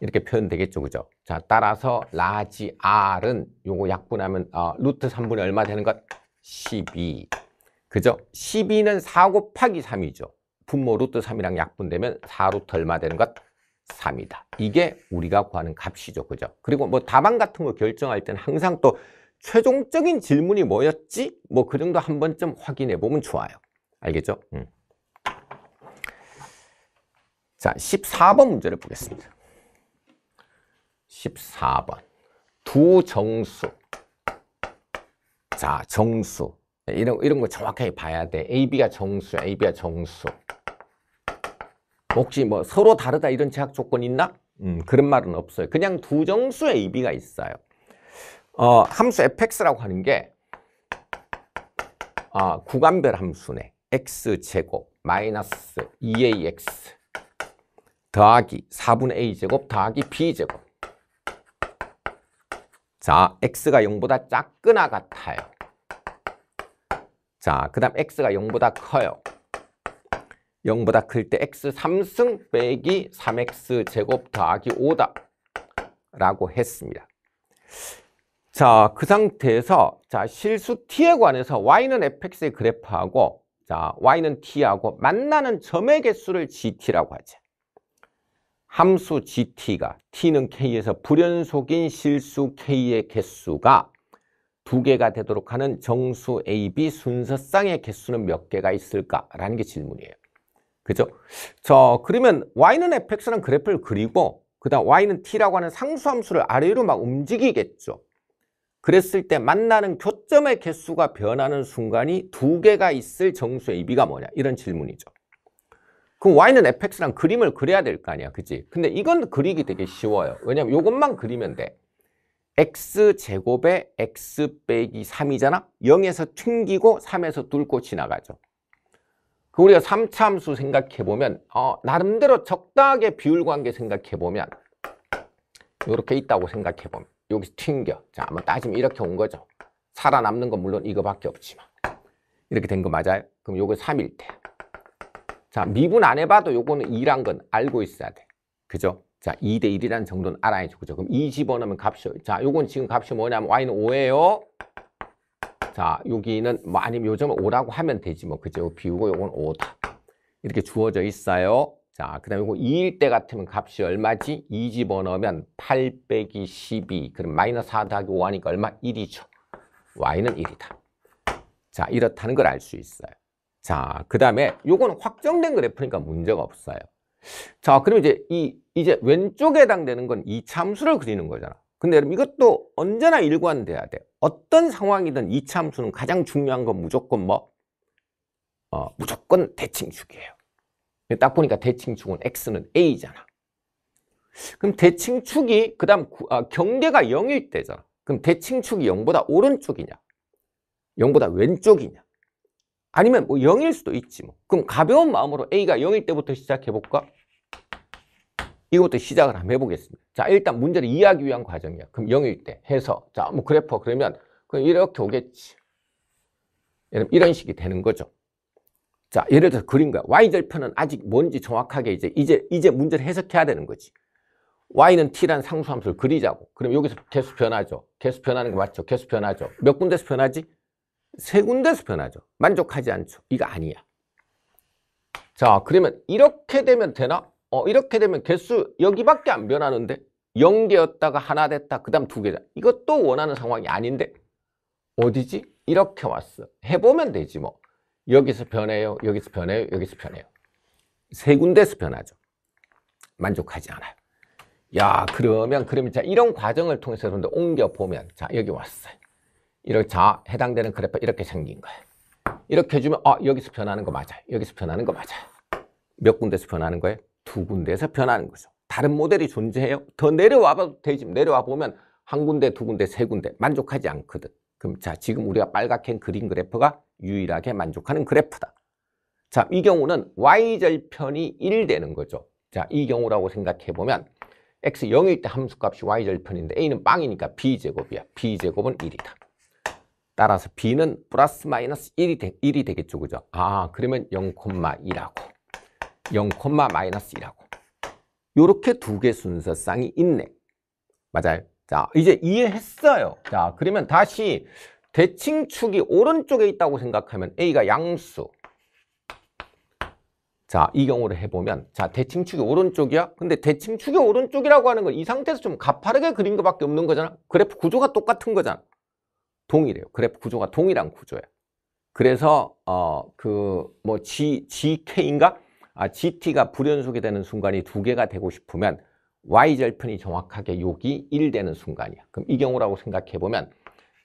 이렇게 표현되겠죠. 그죠? 자, 따라서 라지 R은 요거 약분하면 어, 루트 3분의 얼마 되는 것? 12. 그죠? 12는 4 곱하기 3이죠. 분모 루트 3이랑 약분되면 4 루트 얼마 되는 것? 3이다. 이게 우리가 구하는 값이죠. 그죠? 그리고 뭐 답안 같은 거 결정할 때는 항상 또 최종적인 질문이 뭐였지? 뭐 그 정도 한 번쯤 확인해 보면 좋아요. 알겠죠? 음. 자, 14번 문제를 보겠습니다. 14번 두 정수 자 정수 이런, 이런 거 정확하게 봐야 돼 AB가 정수야 AB가 정수 혹시 뭐 서로 다르다 이런 제약 조건 있나? 음, 그런 말은 없어요 그냥 두 정수의 AB가 있어요 어, 함수 fx라고 하는 게 어, 구간별 함수네 x제곱 마이너스 2ax 더하기 4분의 a제곱 더하기 b제곱 자, x가 0보다 작거나 같아요. 자, 그 다음 x가 0보다 커요. 0보다 클 때 x 3승 빼기 3x 제곱 더하기 5다 라고 했습니다. 자, 그 상태에서 자 실수 t에 관해서 y는 fx의 그래프하고 자 y는 t하고 만나는 점의 개수를 gt라고 하죠. 함수 gt가 t는 k에서 불연속인 실수 k의 개수가 두 개가 되도록 하는 정수 a, b 순서쌍의 개수는 몇 개가 있을까라는 게 질문이에요. 그죠? 저 그러면 y는 fx라는 그래프를 그리고 그다음 y는 t라고 하는 상수함수를 아래로 막 움직이겠죠. 그랬을 때 만나는 교점의 개수가 변하는 순간이 두 개가 있을 정수 a, b가 뭐냐 이런 질문이죠. 그럼 y는 fx랑 그림을 그려야 될 거 아니야 그치? 근데 이건 그리기 되게 쉬워요 왜냐면 이것만 그리면 돼 x제곱에 x 빼기 3이잖아 0에서 튕기고 3에서 뚫고 지나가죠 그 우리가 3차함수 생각해보면 어, 나름대로 적당하게 비율 관계 생각해보면 이렇게 있다고 생각해보면 여기 서 튕겨 자 한번 따지면 이렇게 온 거죠 살아남는 건 물론 이거밖에 없지만 이렇게 된 거 맞아요? 그럼 요게 3일 때 자, 미분 안 해봐도 요거는 2란 건 알고 있어야 돼. 그죠? 자, 2대 1이라는 정도는 알아야죠. 그죠? 그럼 2집어넣으면 값이, 자, 요건 지금 값이 뭐냐면 y는 5예요. 자, 여기는, 뭐, 아니면 요점을 5라고 하면 되지 뭐. 그죠? 비우고 요건 5다. 이렇게 주어져 있어요. 자, 그 다음에 이거 2일 때 같으면 값이 얼마지? 2집어 넣으면 8 빼기 12. 그럼 마이너스 4 더하기 5 하니까 얼마? 1이죠. y는 1이다. 자, 이렇다는 걸 알 수 있어요. 자, 그 다음에 요거는 확정된 그래프니까 문제가 없어요. 자, 그럼 이제 이, 이제 왼쪽에 해당되는 건 이차함수를 그리는 거잖아. 근데 여러분 이것도 언제나 일관돼야 돼. 어떤 상황이든 이차함수는 가장 중요한 건 무조건 뭐? 어, 무조건 대칭축이에요. 딱 보니까 대칭축은 x는 a잖아. 그럼 대칭축이 그다음 아, 경계가 0일 때잖아. 그럼 대칭축이 0보다 오른쪽이냐? 0보다 왼쪽이냐? 아니면 뭐 0일 수도 있지 뭐. 그럼 가벼운 마음으로 A가 0일 때부터 시작해볼까? 이것도 시작을 한번 해보겠습니다. 자, 일단 문제를 이해하기 위한 과정이야. 그럼 0일 때 해서 자, 뭐 그래퍼 그러면 그럼 이렇게 오겠지. 여러분 이런 식이 되는 거죠. 자, 예를 들어서 그린 거야. y절편은 아직 뭔지 정확하게 이제 이제 이제 문제를 해석해야 되는 거지. y는 t 라는 상수함수를 그리자고. 그럼 여기서 개수 변하죠. 개수 변하는 거 맞죠? 개수 변하죠. 몇 군데서 변하지? 세 군데서 변하죠. 만족하지 않죠. 이거 아니야. 자, 그러면 이렇게 되면 되나? 어, 이렇게 되면 개수 여기밖에 안 변하는데 0개였다가 하나 됐다. 그 다음 두 개다. 이것도 원하는 상황이 아닌데 어디지? 이렇게 왔어. 해보면 되지 뭐. 여기서 변해요. 여기서 변해요. 여기서 변해요. 세 군데에서 변하죠. 만족하지 않아요. 야, 그러면, 그러면 자, 이런 과정을 통해서 여러분들 옮겨보면, 자, 여기 왔어요. 이렇게 자 해당되는 그래프 이렇게 생긴 거예요. 이렇게 해주면 아 여기서 변하는 거맞아 여기서 변하는 거맞아몇군데서 변하는 거예요? 두 군데에서 변하는 거죠. 다른 모델이 존재해요. 더 내려와 봐도 되지. 내려와 보면 한 군데, 두 군데, 세 군데 만족하지 않거든. 그럼 자 지금 우리가 빨갛게 그린 그래프가 유일하게 만족하는 그래프다. 자, 이 경우는 y절편이 1 되는 거죠. 자, 이 경우라고 생각해 보면 x 0일 때 함수값이 y절편인데 a는 빵이니까 b제곱이야. b제곱은 1이다. 따라서 B는 플러스 마이너스 1이, 되, 1이 되겠죠. 그죠? 아, 그러면 0,2라고. 0, 마이너 1하고. 요렇게 두 개 순서쌍이 있네. 맞아요. 자, 이제 이해했어요. 자, 그러면 다시 대칭축이 오른쪽에 있다고 생각하면 A가 양수. 자, 이 경우를 해보면 자, 대칭축이 오른쪽이야? 근데 대칭축이 오른쪽이라고 하는 건 이 상태에서 좀 가파르게 그린 것밖에 없는 거잖아. 그래프 구조가 똑같은 거잖아. 동일해요. 그래프 구조가 동일한 구조예요. 그래서 어 그 뭐 G GK인가? 아 GT가 불연속이 되는 순간이 두 개가 되고 싶으면 y 절편이 정확하게 여기 1 되는 순간이야. 그럼 이 경우라고 생각해 보면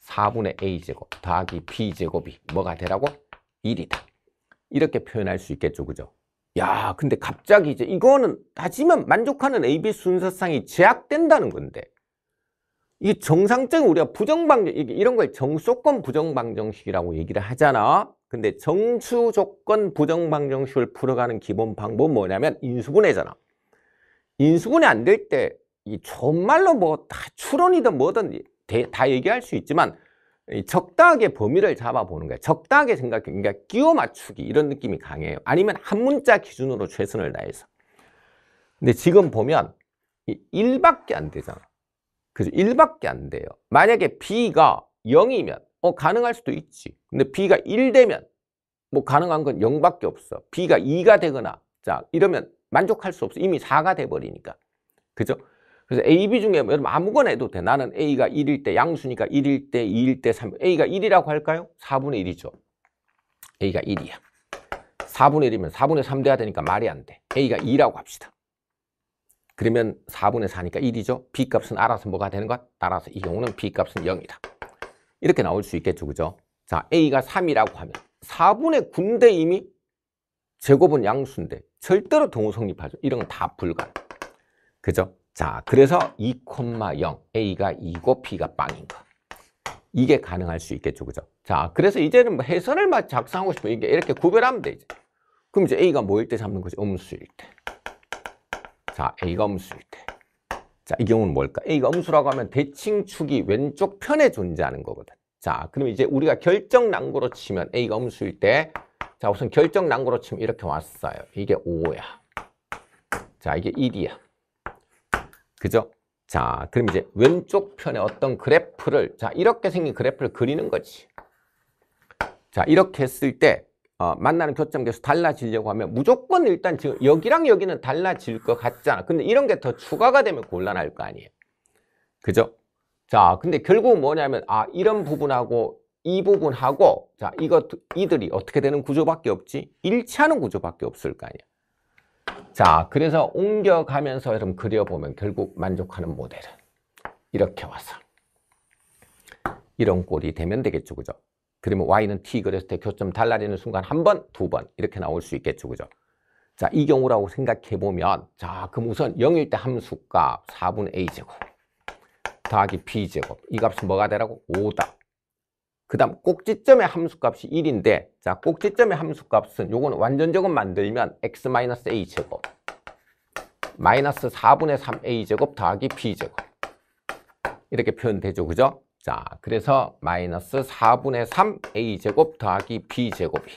4분의 a 제곱 더하기 b 제곱이 뭐가 되라고? 1이다. 이렇게 표현할 수 있겠죠. 그죠? 야, 근데 갑자기 이제 이거는 하지만 만족하는 AB 순서상이 제약된다는 건데 이게 정상적인 우리가 부정방정 이런 걸 정수조건 부정방정식이라고 얘기를 하잖아. 근데 정수조건 부정방정식을 풀어가는 기본 방법은 뭐냐면 인수분해잖아. 인수분해 안 될 때 이 정말로 뭐 다 추론이든 뭐든 다 얘기할 수 있지만 적당하게 범위를 잡아보는 거야. 적당하게 생각해. 그러니까 끼워 맞추기 이런 느낌이 강해요. 아니면 한 문자 기준으로 최선을 다해서. 근데 지금 보면 1밖에 안 되잖아. 그래서 1밖에 안 돼요. 만약에 B가 0이면 어 가능할 수도 있지. 근데 B가 1 되면 뭐 가능한 건 0밖에 없어. B가 2가 되거나 자 이러면 만족할 수 없어. 이미 4가 돼버리니까. 그죠? 그래서 A, B 중에 뭐 여러분 아무거나 해도 돼. 나는 A가 1일 때, 양수니까 1일 때, 2일 때, 3 A가 1이라고 할까요? 4분의 1이죠. A가 1이야. 4분의 1이면 4분의 3 돼야 되니까 말이 안 돼. A가 2라고 합시다. 그러면 4분의 4니까 1이죠. B값은 알아서 뭐가 되는 것? 따라서 이 경우는 B값은 0이다. 이렇게 나올 수 있겠죠. 그죠? 자, A가 3이라고 하면 4분의 9인데 이미 제곱은 양수인데 절대로 동호 성립하죠. 이런 건 다 불가능. 그죠? 자, 그래서 2,0 A가 2고 B가 빵인 거. 이게 가능할 수 있겠죠. 그죠? 자, 그래서 이제는 뭐 해선을 막 작성하고 싶으면 이렇게 구별하면 돼, 이제. 그럼 이제 A가 뭐일 때 잡는 거지? 음수일 때. 자, a 검수일 때. 자, 이 경우는 뭘까? a 검수라고 하면 대칭축이 왼쪽 편에 존재하는 거거든. 자, 그럼 이제 우리가 결정난구로 치면 a 검수일때 자, 우선 결정난구로 치면 이렇게 왔어요. 이게 5야. 자, 이게 1이야. 그죠? 자, 그럼 이제 왼쪽 편에 어떤 그래프를 자, 이렇게 생긴 그래프를 그리는 거지. 자, 이렇게 했을 때 어, 만나는 교점 계속 달라지려고 하면 무조건 일단 지금 여기랑 여기는 달라질 것 같잖아. 근데 이런 게 더 추가가 되면 곤란할 거 아니에요. 그죠? 자, 근데 결국 뭐냐면 아 이런 부분하고 이 부분하고 자 이거 이들이 어떻게 되는 구조밖에 없지? 일치하는 구조밖에 없을 거아니에요 자, 그래서 옮겨가면서 여러분 그려보면 결국 만족하는 모델은 이렇게 와서 이런 꼴이 되면 되겠죠, 그죠? 그러면 y는 t 그래서 대표점 달라지는 순간 한 번, 두 번 이렇게 나올 수 있겠죠. 그죠? 자, 이 경우라고 생각해 보면 자, 그럼 우선 0일 때 함수값 4분의 a 제곱 더하기 b 제곱 이값은 뭐가 되라고? 5다. 그 다음 꼭지점의 함수값이 1인데 자 꼭지점의 함수값은 요거는 완전적은 만들면 x-a제곱 마이너스 4분의 3a제곱 더하기 b제곱 이렇게 표현되죠 그죠? 자, 그래서 마이너스 4분의 3a제곱 더하기 b제곱이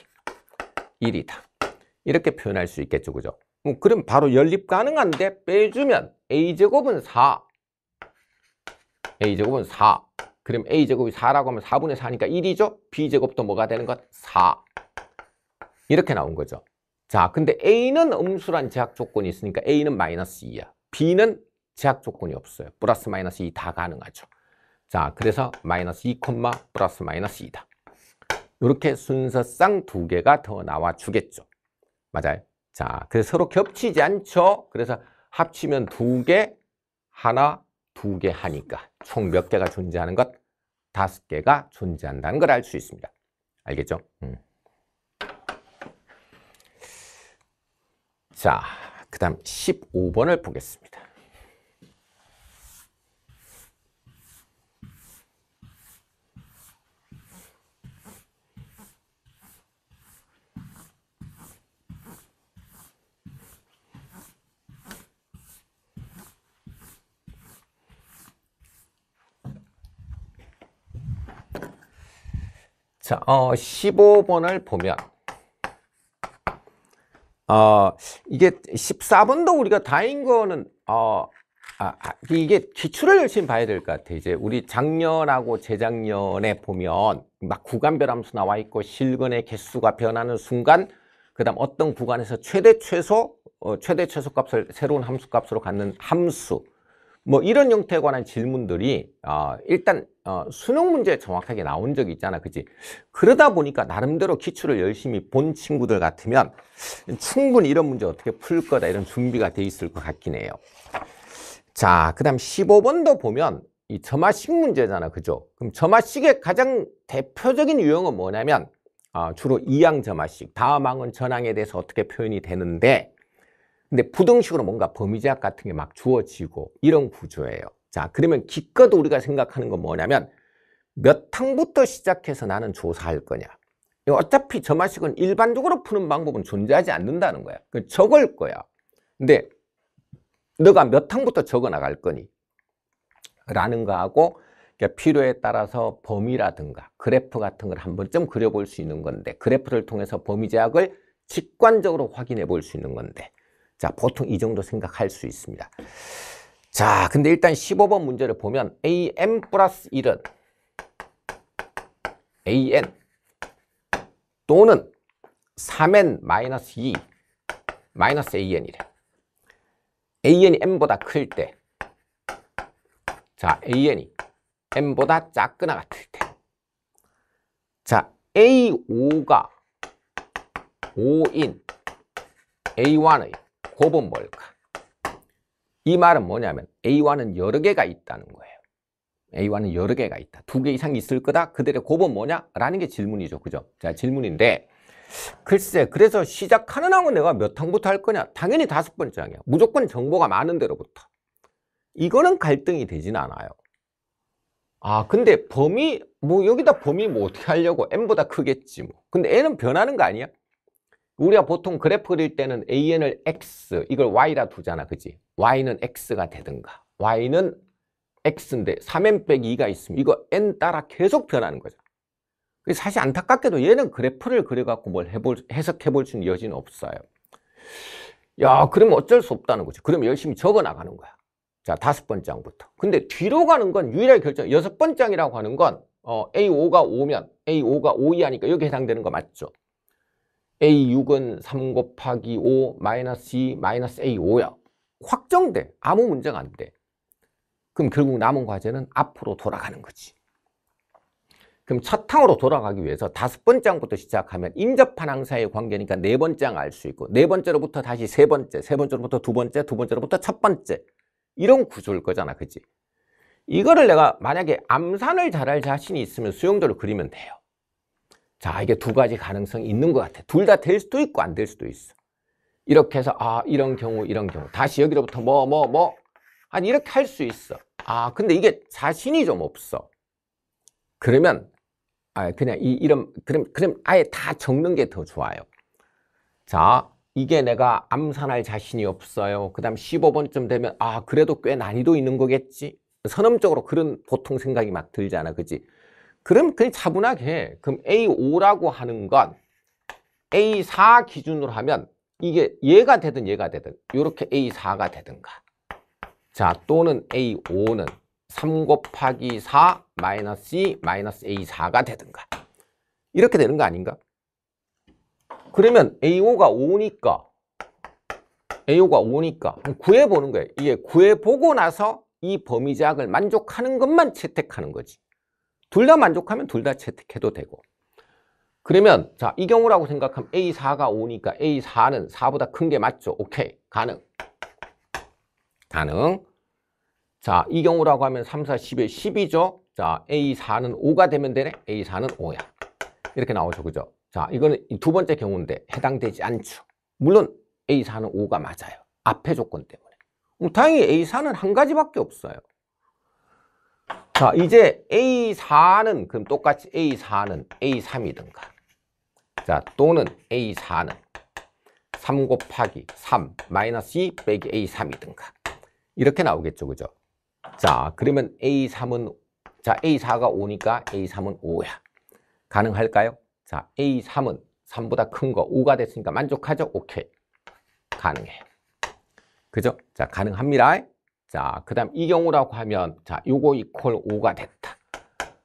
1이다. 이렇게 표현할 수 있겠죠, 그죠? 음, 그럼 바로 연립 가능한데 빼주면 a제곱은 4, a제곱은 4, 그럼 a제곱이 4라고 하면 4분의 4니까 1이죠? b제곱도 뭐가 되는 것? 4. 이렇게 나온 거죠. 자, 근데 a는 음수란 제약 조건이 있으니까 a는 마이너스 2야. b는 제약 조건이 없어요. 플러스 마이너스 2 다 가능하죠. 자, 그래서 마이너스 2, 콤마 플러스 마이너스 2다. 이렇게 순서쌍 두 개가 더 나와주겠죠. 맞아요. 자, 그래서 서로 겹치지 않죠. 그래서 합치면 두 개, 하나, 두 개 하니까 총 몇 개가 존재하는 것? 다섯 개가 존재한다는 걸 알 수 있습니다. 알겠죠? 음. 자, 그 다음 15번을 보겠습니다. 자, 어, 15번을 보면 어, 이게 14번도 우리가 다인 거는 어, 아, 아 이게 기출을 열심히 봐야 될 것 같아. 이제 우리 작년하고 재작년에 보면 막 구간별 함수 나와 있고 실근의 개수가 변하는 순간 그다음 어떤 구간에서 최대 최소 어, 최대 최소 값을 새로운 함수 값으로 갖는 함수 뭐 이런 형태에 관한 질문들이 어, 일단 어, 수능 문제 정확하게 나온 적이 있잖아 그치 그러다 보니까 나름대로 기출을 열심히 본 친구들 같으면 충분히 이런 문제 어떻게 풀 거다 이런 준비가 돼 있을 것 같긴 해요 자그 다음 15번도 보면 이 점화식 문제잖아 그죠 그럼 점화식의 가장 대표적인 유형은 뭐냐면 어, 주로 이항점화식 다음항은 전항에 대해서 어떻게 표현이 되는데 근데 부등식으로 뭔가 범위제약 같은 게 막 주어지고 이런 구조예요 자, 그러면 기껏 우리가 생각하는 건 뭐냐면 몇항부터 시작해서 나는 조사할 거냐. 어차피 저 마식은 일반적으로 푸는 방법은 존재하지 않는다는 거야. 그 적을 거야. 근데 너가 몇항부터 적어 나갈 거니? 라는 거하고 그러니까 필요에 따라서 범위라든가 그래프 같은 걸 한 번쯤 그려볼 수 있는 건데 그래프를 통해서 범위 제약을 직관적으로 확인해 볼 수 있는 건데 자 보통 이 정도 생각할 수 있습니다. 자, 근데 일단 15번 문제를 보면 a m 플러스 1은 an 또는 3n 마이너스 2 마이너스 an이래. an이 m 보다클 때, 자, an이 m 보다 작거나 같을 때, 자, a5가 5인 a1의 곱은 뭘까? 이 말은 뭐냐면 A와는 여러 개가 있다는 거예요. A와는 여러 개가 있다. 두 개 이상 있을 거다. 그들의 곱은 뭐냐? 라는 게 질문이죠. 그죠? 자, 질문인데 글쎄 그래서 시작하는 항은 내가 몇 항부터 할 거냐? 당연히 다섯 번째 항이야. 무조건 정보가 많은 데로부터. 이거는 갈등이 되진 않아요. 아 근데 범위 뭐 여기다 범위 뭐 어떻게 하려고 n보다 크겠지 뭐. 근데 n은 변하는 거 아니야? 우리가 보통 그래프 그릴 때는 AN을 X, 이걸 Y라 두잖아, 그지? Y는 X가 되든가, Y는 X인데 3N 빼기 2가 있으면 이거 N 따라 계속 변하는 거죠. 사실 안타깝게도 얘는 그래프를 그려갖고 뭘 해볼, 해석해볼 수 있는 여지는 없어요. 야, 그럼 어쩔 수 없다는 거죠 그럼 열심히 적어 나가는 거야. 자, 다섯 번째 항부터. 근데 뒤로 가는 건 유일하게 결정, 여섯 번째 항이라고 하는 건, 어, A5가 5면 A5가 5이 하니까 여기 해당되는 거 맞죠? A6은 3 곱하기 5 마이너스 2 마이너스 A5야. 확정돼. 아무 문제가 안 돼. 그럼 결국 남은 과제는 앞으로 돌아가는 거지. 그럼 첫 항으로 돌아가기 위해서 다섯 번째 항부터 시작하면 인접한 항사의 관계니까 네 번째 항 알 수 있고 네 번째로부터 다시 세 번째, 세 번째로부터 두 번째, 두 번째로부터 첫 번째 이런 구조일 거잖아, 그지? 이거를 내가 만약에 암산을 잘할 자신이 있으면 수용도를 그리면 돼요. 자, 이게 두 가지 가능성이 있는 것 같아. 둘 다 될 수도 있고 안 될 수도 있어. 이렇게 해서 아, 이런 경우, 이런 경우. 다시 여기로부터 뭐, 뭐, 뭐. 아니, 이렇게 할 수 있어. 아, 근데 이게 자신이 좀 없어. 그러면 아, 그냥 이 이름 그럼 그럼 아예 다 적는 게 더 좋아요. 자, 이게 내가 암산할 자신이 없어요. 그다음 15번쯤 되면 아, 그래도 꽤 난이도 있는 거겠지. 선언적으로 그런 보통 생각이 막 들잖아. 그치 그럼 그냥 차분하게 그럼 A5라고 하는 건 A4 기준으로 하면 이게 얘가 되든 얘가 되든 이렇게 A4가 되든가 자 또는 A5는 3 곱하기 4 마이너스 C 마이너스 A4가 되든가 이렇게 되는 거 아닌가? 그러면 A5가 5니까 A5가 5니까 구해보는 거예요. 이게 구해보고 나서 이 범위작을 만족하는 것만 채택하는 거지. 둘다 만족하면 둘 다 채택해도 되고 그러면 자이 경우라고 생각하면 A4가 5니까 A4는 4보다 큰 게 맞죠? 오케이 가능 가능 자이 경우라고 하면 3, 4, 10에 10이죠? 자 A4는 5가 되면 되네 A4는 5야 이렇게 나오죠 그죠? 자 이거는 두 번째 경우인데 해당되지 않죠 물론 A4는 5가 맞아요 앞에 조건 때문에 다행히 A4는 한 가지밖에 없어요 자, 이제 A4는 그럼 똑같이 A4는 A3이든가 자, 또는 A4는 3 곱하기 3 마이너스 2 빼기 A3이든가 이렇게 나오겠죠, 그죠? 자, 그러면 A3은 자, A4가 5니까 A3은 5야. 가능할까요? 자, A3은 3보다 큰 거 5가 됐으니까 만족하죠? 오케이. 가능해. 그죠? 자, 가능합니다. 자, 그 다음 이 경우라고 하면 자, 요거 이퀄 5가 됐다.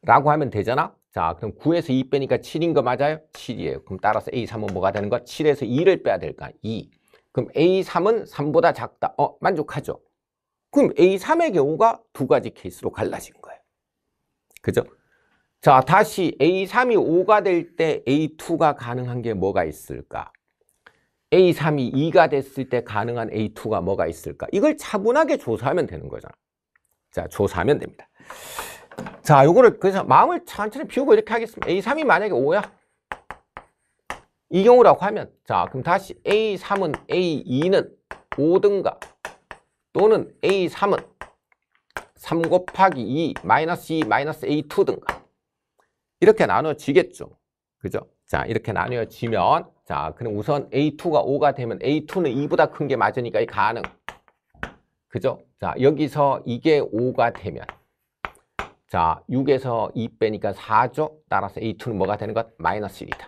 라고 하면 되잖아? 자, 그럼 9에서 2 빼니까 7인 거 맞아요? 7이에요. 그럼 따라서 A3은 뭐가 되는 거야? 7에서 2를 빼야 될까? 2. 그럼 A3은 3보다 작다. 어, 만족하죠? 그럼 A3의 경우가 두 가지 케이스로 갈라진 거예요. 그죠? 자, 다시 A3이 5가 될 때 A2가 가능한 게 뭐가 있을까? A3이 2가 됐을 때 가능한 A2가 뭐가 있을까? 이걸 차분하게 조사하면 되는 거잖아. 자, 조사하면 됩니다. 자, 요거를 그래서 마음을 천천히 비우고 이렇게 하겠습니다. A3이 만약에 5야. 이 경우라고 하면 자, 그럼 다시 A3은 A2는 5든가 또는 A3은 3 곱하기 2 마이너스 2 마이너스 a 2든가 이렇게 나눠지겠죠. 그죠? 자, 이렇게 나뉘어지면 자, 그럼 우선 A2가 5가 되면 A2는 2보다 큰 게 맞으니까 이 가능. 그죠? 자, 여기서 이게 5가 되면 자, 6에서 2 빼니까 4죠? 따라서 A2는 뭐가 되는 것? 마이너스 1이다.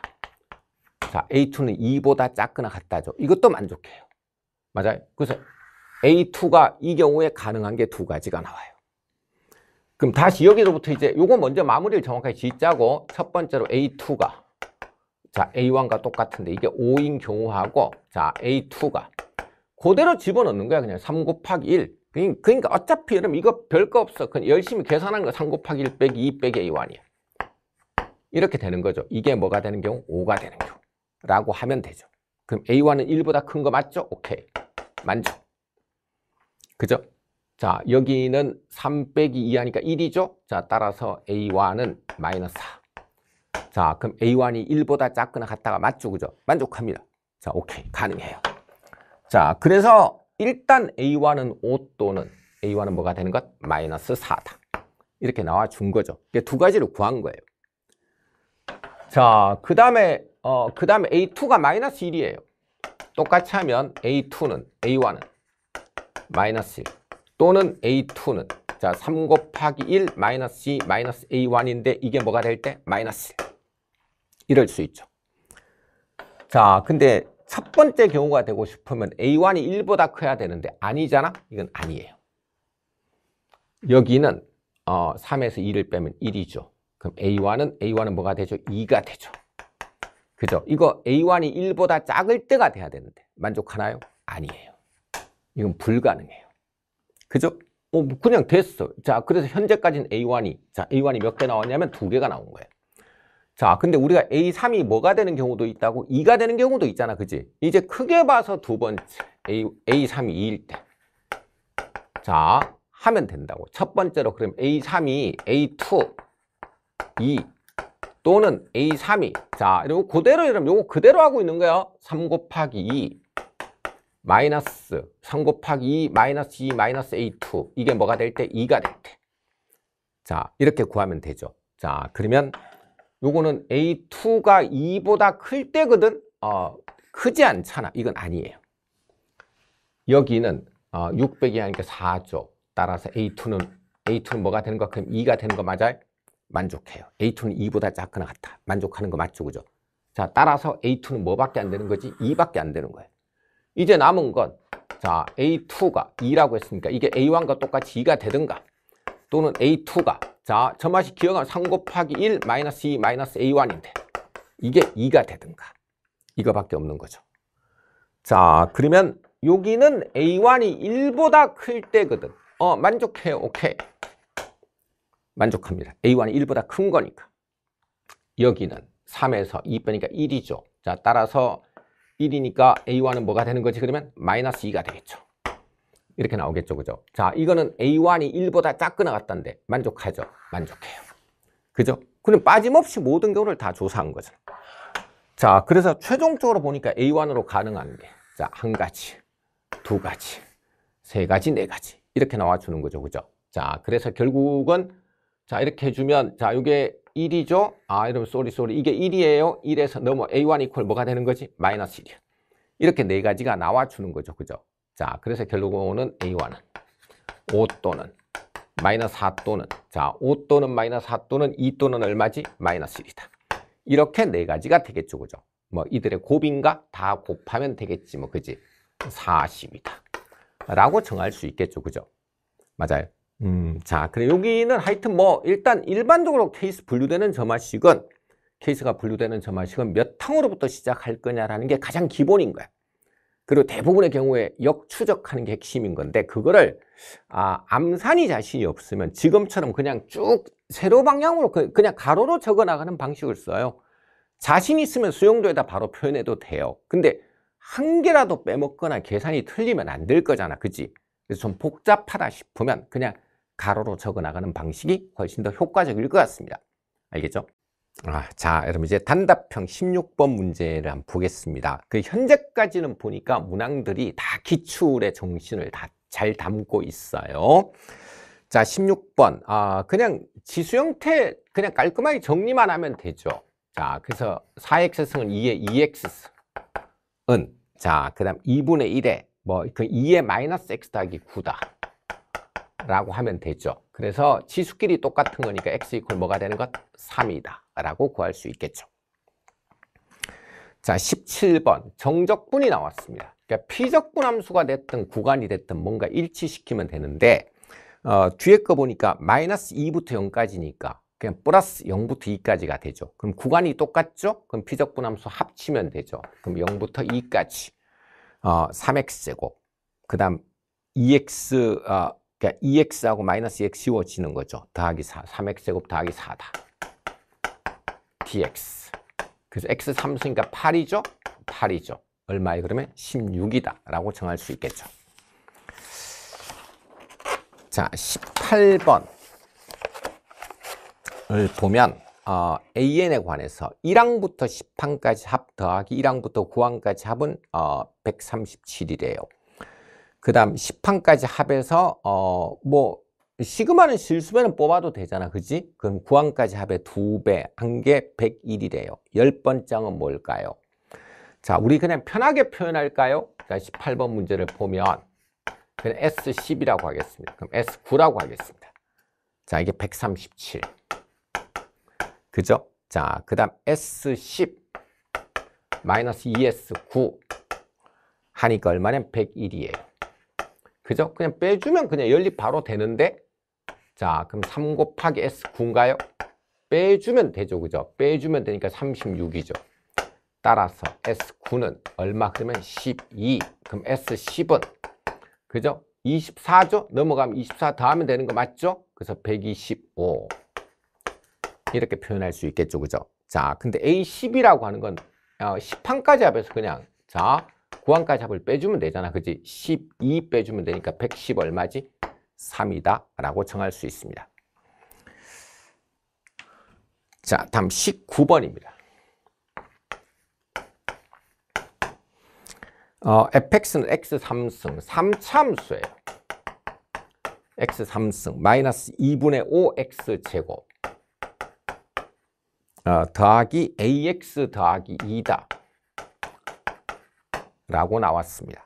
자, A2는 2보다 작거나 같다죠. 이것도 만족해요. 맞아요. 그래서 A2가 이 경우에 가능한 게 두 가지가 나와요. 그럼 다시 여기서부터 이제 요거 먼저 마무리를 정확하게 짓자고 첫 번째로 A2가 자 A1과 똑같은데 이게 5인 경우하고 자 A2가 그대로 집어넣는 거야 그냥 3 곱하기 1 그러니까 어차피 여러분 이거 별거 없어 그냥 열심히 계산하는 거3 곱하기 1 빼기 2 빼기 A1이야 이렇게 되는 거죠 이게 뭐가 되는 경우? 5가 되는 경우 라고 하면 되죠 그럼 A1은 1보다 큰 거 맞죠? 오케이 만족 그죠? 자 여기는 3 빼기 2 하니까 1이죠? 자 따라서 A1은 마이너스 4 자, 그럼 A1이 1보다 작거나 같다가 맞죠? 그죠? 만족합니다. 자, 오케이. 가능해요. 자, 그래서 일단 A1은 5 또는 A1은 뭐가 되는 것? 마이너스 4다. 이렇게 나와준 거죠. 이두 가지를 구한 거예요. 자, 그 다음에, 어, 그 다음에 A2가 마이너스 1이에요. 똑같이 하면 A2는, A1은 마이너스 1 또는 A2는 자, 3 곱하기 1 마이너스 C 마이너스 A1인데 이게 뭐가 될 때? 마이너스 이럴 수 있죠. 자, 근데 첫 번째 경우가 되고 싶으면 A1이 1보다 커야 되는데 아니잖아? 이건 아니에요. 여기는 어, 3에서 2를 빼면 1이죠. 그럼 A1은 A1은 뭐가 되죠? 2가 되죠. 그죠? 이거 A1이 1보다 작을 때가 돼야 되는데 만족하나요? 아니에요. 이건 불가능해요. 그죠? 어, 뭐 그냥 됐어. 자, 그래서 현재까지는 A1이. 자, A1이 몇 개 나왔냐면 두 개가 나온 거예요. 자, 근데 우리가 A3이 뭐가 되는 경우도 있다고 2가 되는 경우도 있잖아. 그지? 이제 크게 봐서 두 번째. A, A3이 2일 때. 자, 하면 된다고. 첫 번째로 그럼 A3이 A2, 2 또는 A3이. 자, 그리고 그대로 여러분 요거 그대로 하고 있는 거예요. 3 곱하기 2. 마이너스 3 곱하기 2 마이너스 2 마이너스 A2 이게 뭐가 될때 2가 될 때 자 이렇게 구하면 되죠 자 그러면 요거는 A2가 2보다 클 때거든 어, 크지 않잖아 이건 아니에요 여기는 어, 600이 하니까 4죠 따라서 A2는 A2는 뭐가 되는 거 그럼 2가 되는 거 맞아요? 만족해요 A2는 2보다 작거나 같아 만족하는 거 맞죠 그죠? 자 따라서 A2는 뭐밖에 안 되는 거지? 2밖에 안 되는 거예요 이제 남은 건 자, A2가 2라고 했으니까 이게 A1과 똑같이 2가 되든가 또는 A2가 자, 점화이 기억하면 3 곱하기 1 마이너스 2 마이너스 A1인데 이게 2가 되든가 이거밖에 없는 거죠. 자, 그러면 여기는 A1이 1보다 클 때거든. 어, 만족해. 요 오케이. 만족합니다. A1이 1보다 큰 거니까. 여기는 3에서 2빼니까 1이죠. 자, 따라서 1이니까 A1은 뭐가 되는 거지? 그러면 마이너스 2가 되겠죠. 이렇게 나오겠죠. 그죠? 자, 이거는 A1이 1보다 작거나 같던데 만족하죠? 만족해요. 그죠? 그럼 빠짐없이 모든 경우를 다 조사한 거죠. 자, 그래서 최종적으로 보니까 A1으로 가능한 게 자, 한 가지, 두 가지, 세 가지, 네 가지 이렇게 나와주는 거죠. 그죠? 자, 그래서 결국은 자, 이렇게 해주면 자, 이게 1이죠? 아, 여러분, 쏘리, 쏘리. 이게 1이에요. 1에서 넘어 A1 이퀄 뭐가 되는 거지? 마이너스 1이야. 이렇게 네 가지가 나와주는 거죠. 그죠? 자, 그래서 결국은 A1은 5 또는 마이너스 4 또는 자, 5 또는 마이너스 4 또는 2 또는 얼마지? 마이너스 1이다. 이렇게 네 가지가 되겠죠. 그죠? 뭐 이들의 곱인가? 다 곱하면 되겠지. 뭐 그지? 40이다. 라고 정할 수 있겠죠. 그죠? 맞아요. 음, 자, 그래. 여기는 하여튼 뭐, 일단 일반적으로 케이스 분류되는 점화식은, 케이스가 분류되는 점화식은 몇 탕으로부터 시작할 거냐라는 게 가장 기본인 거야. 그리고 대부분의 경우에 역추적하는 게 핵심인 건데, 그거를, 아, 암산이 자신이 없으면 지금처럼 그냥 쭉 세로 방향으로 그, 그냥 가로로 적어 나가는 방식을 써요. 자신 있으면 수용도에다 바로 표현해도 돼요. 근데 한 개라도 빼먹거나 계산이 틀리면 안 될 거잖아. 그치 그래서 좀 복잡하다 싶으면 그냥 가로로 적어 나가는 방식이 훨씬 더 효과적일 것 같습니다. 알겠죠? 아, 자, 여러분 이제 단답형 16번 문제를 한번 보겠습니다. 그 현재까지는 보니까 문항들이 다 기출의 정신을 다 잘 담고 있어요. 자, 16번. 아, 그냥 지수 형태 그냥 깔끔하게 정리만 하면 되죠. 자, 그래서 4x승은 2의 2x승은 자, 그다음 2분의 1에 뭐그 2의 마이너스 x 더하기 9다. 라고 하면 되죠 그래서 지수끼리 똑같은 거니까 x 이퀄 뭐가 되는 것? 3이다 라고 구할 수 있겠죠 자 17번 정적분이 나왔습니다 그러니까 피적분 함수가 됐든 구간이 됐든 뭔가 일치시키면 되는데 어, 뒤에 거 보니까 마이너스 2부터 0까지니까 그냥 플러스 0부터 2까지가 되죠 그럼 구간이 똑같죠? 그럼 피적분 함수 합치면 되죠 그럼 0부터 2까지 어, 3x제곱 그 다음 2x 어, 그러니까 2x하고 마이너스 x 지워지는 거죠. 더하기 4, 3x제곱 더하기 4다. dx. 그래서 x 3수니까 8이죠? 8이죠. 얼마에 그러면 16이다 라고 정할 수 있겠죠. 자, 18번을 보면 어, AN에 관해서 1항부터 10항까지 합 더하기 1항부터 9항까지 합은 어, 137이래요. 그 다음 10판까지 합해서 어 뭐 시그마는 실수배는 뽑아도 되잖아 그지? 그럼 9항까지 합해 2배 한 개 101이래요 10번장은 뭘까요? 자 우리 그냥 편하게 표현할까요? 자 18번 문제를 보면 그냥 S10이라고 하겠습니다 그럼 S9라고 하겠습니다 자 이게 137 그죠? 자, 그 다음 S10 마이너스 2S9 하니까 얼마냐? 101이에요. 그죠? 그냥 빼주면 그냥 연립 바로 되는데 자 그럼 3 곱하기 S9가요? 빼주면 되죠 그죠? 빼주면 되니까 36이죠 따라서 S9는 얼마 그러면 12 그럼 S10은 그죠? 24죠? 넘어가면 24 더하면 되는 거 맞죠? 그래서 125 이렇게 표현할 수 있겠죠 그죠? 자 근데 A10이라고 하는 건 10판까지 어, 합해서 그냥 자 9항까지 합을 빼주면 되잖아. 그지? 12 빼주면 되니까 110 얼마지? 3이다 라고 정할 수 있습니다. 자, 다음 19번입니다. 어, fx는 x3승, 3참수예요. x3승, 마이너스 2분의 5x제곱 어, 더하기 ax 더하기 2다. 라고 나왔습니다.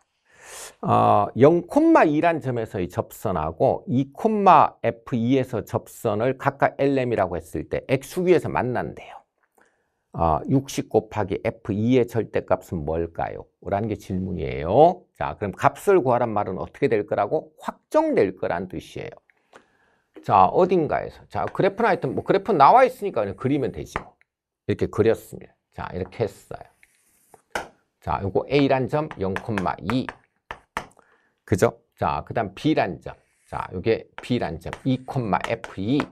어, 0,2란 점에서의 접선하고 2,F2에서 접선을 각각 LM이라고 했을 때 X축에서 만난대요. 어, 60 곱하기 F2의 절대값은 뭘까요? 라는 게 질문이에요. 자, 그럼 값을 구하란 말은 어떻게 될 거라고? 확정될 거란 뜻이에요. 자, 어딘가에서. 자, 그래프는 하여튼 뭐 그래프 나와 있으니까 그냥 그리면 되지 뭐. 이렇게 그렸습니다. 자, 이렇게 했어요. 자, 요거 A란 점 0,2. 그죠? 자, 그 다음 B란 점. 자, 요게 B란 점 2,F2.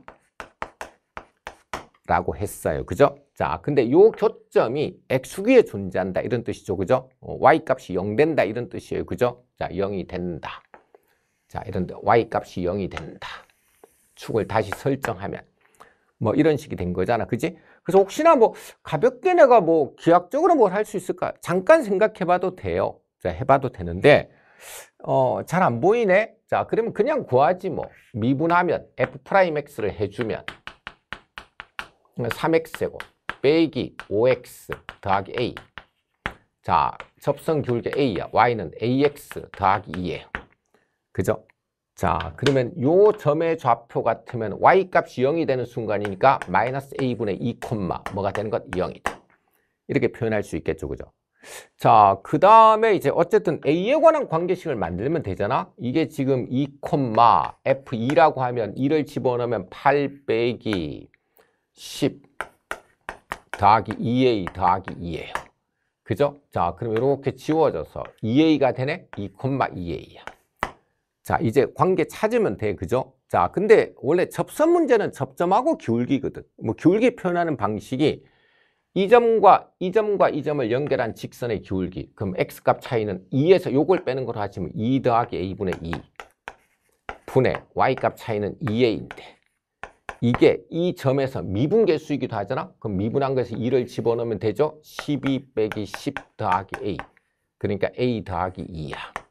라고 했어요. 그죠? 자, 근데 요 교점이 x 축에 존재한다. 이런 뜻이죠. 그죠? 어, y값이 0 된다. 이런 뜻이에요. 그죠? 자, 0이 된다. 자, 이런 데 y값이 0이 된다. 축을 다시 설정하면 뭐 이런 식이 된 거잖아. 그지? 그래서 혹시나 뭐 가볍게 내가 뭐 기하학적으로 뭘 할 수 있을까? 잠깐 생각해 봐도 돼요. 자, 해 봐도 되는데 어, 잘 안 보이네. 자, 그러면 그냥 구하지 뭐. 미분하면 f'x를 프라임 해 주면 3x제곱 빼기 5x 더하기 a 자, 접성 기울기 a야. y는 ax 더하기 2에요 그죠? 자, 그러면 요 점의 좌표 같으면 y값이 0이 되는 순간이니까 마이너스 a분의 2, 뭐가 되는 것 0이다. 이렇게 표현할 수 있겠죠, 그죠? 자, 그 다음에 이제 어쨌든 a에 관한 관계식을 만들면 되잖아? 이게 지금 2, f2라고 하면 2를 집어넣으면 8 빼기 10 더하기 2a 더하기 2예요. 그죠? 자, 그럼 이렇게 지워져서 2a가 되네? 2, 2a야. 자, 이제 관계 찾으면 돼, 그죠? 자, 근데 원래 접선 문제는 접점하고 기울기거든. 뭐 기울기 표현하는 방식이 이 점과 이 점과 이 점을 연결한 직선의 기울기. 그럼 x값 차이는 2에서 요걸 빼는 걸로 하시면 2 더하기 a분의 2 분의 y값 차이는 2a인데 이게 이 점에서 미분계수이기도 하잖아? 그럼 미분한 거에서 2를 집어넣으면 되죠? 12 빼기 10 더하기 a 그러니까 a 더하기 2야.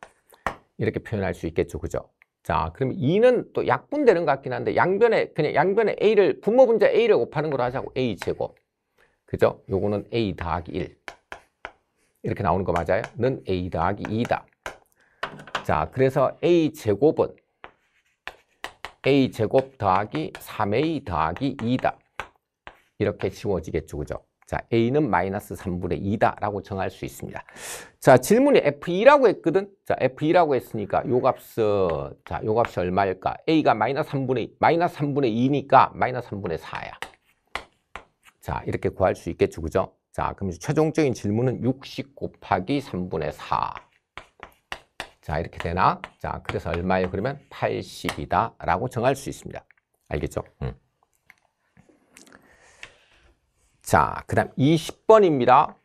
이렇게 표현할 수 있겠죠. 그죠? 자, 그럼 2는 또 약분되는 것 같긴 한데 양변에 그냥 양변에 A를 분모 분자 A를 곱하는 걸로 하자고 A 제곱. 그죠? 요거는 A 더하기 1. 이렇게 나오는 거 맞아요? 는 A 더하기 2다. 자, 그래서 A 제곱은 A 제곱 더하기 3A 더하기 2다. 이렇게 지워지겠죠. 그죠? 자, A는 마이너스 3분의 2다라고 정할 수 있습니다. 자, 질문이 F2라고 했거든? 자, F2라고 했으니까 요 값은, 자, 요 값이 얼마일까? A가 마이너스 3분의, 2, 마이너스 3분의 2니까 마이너스 3분의 4야. 자, 이렇게 구할 수 있겠죠, 그죠? 자, 그럼 최종적인 질문은 60 곱하기 3분의 4. 자, 이렇게 되나? 자, 그래서 얼마예요? 그러면 80이다라고 정할 수 있습니다. 알겠죠? 음. 자, 그 다음 20번입니다.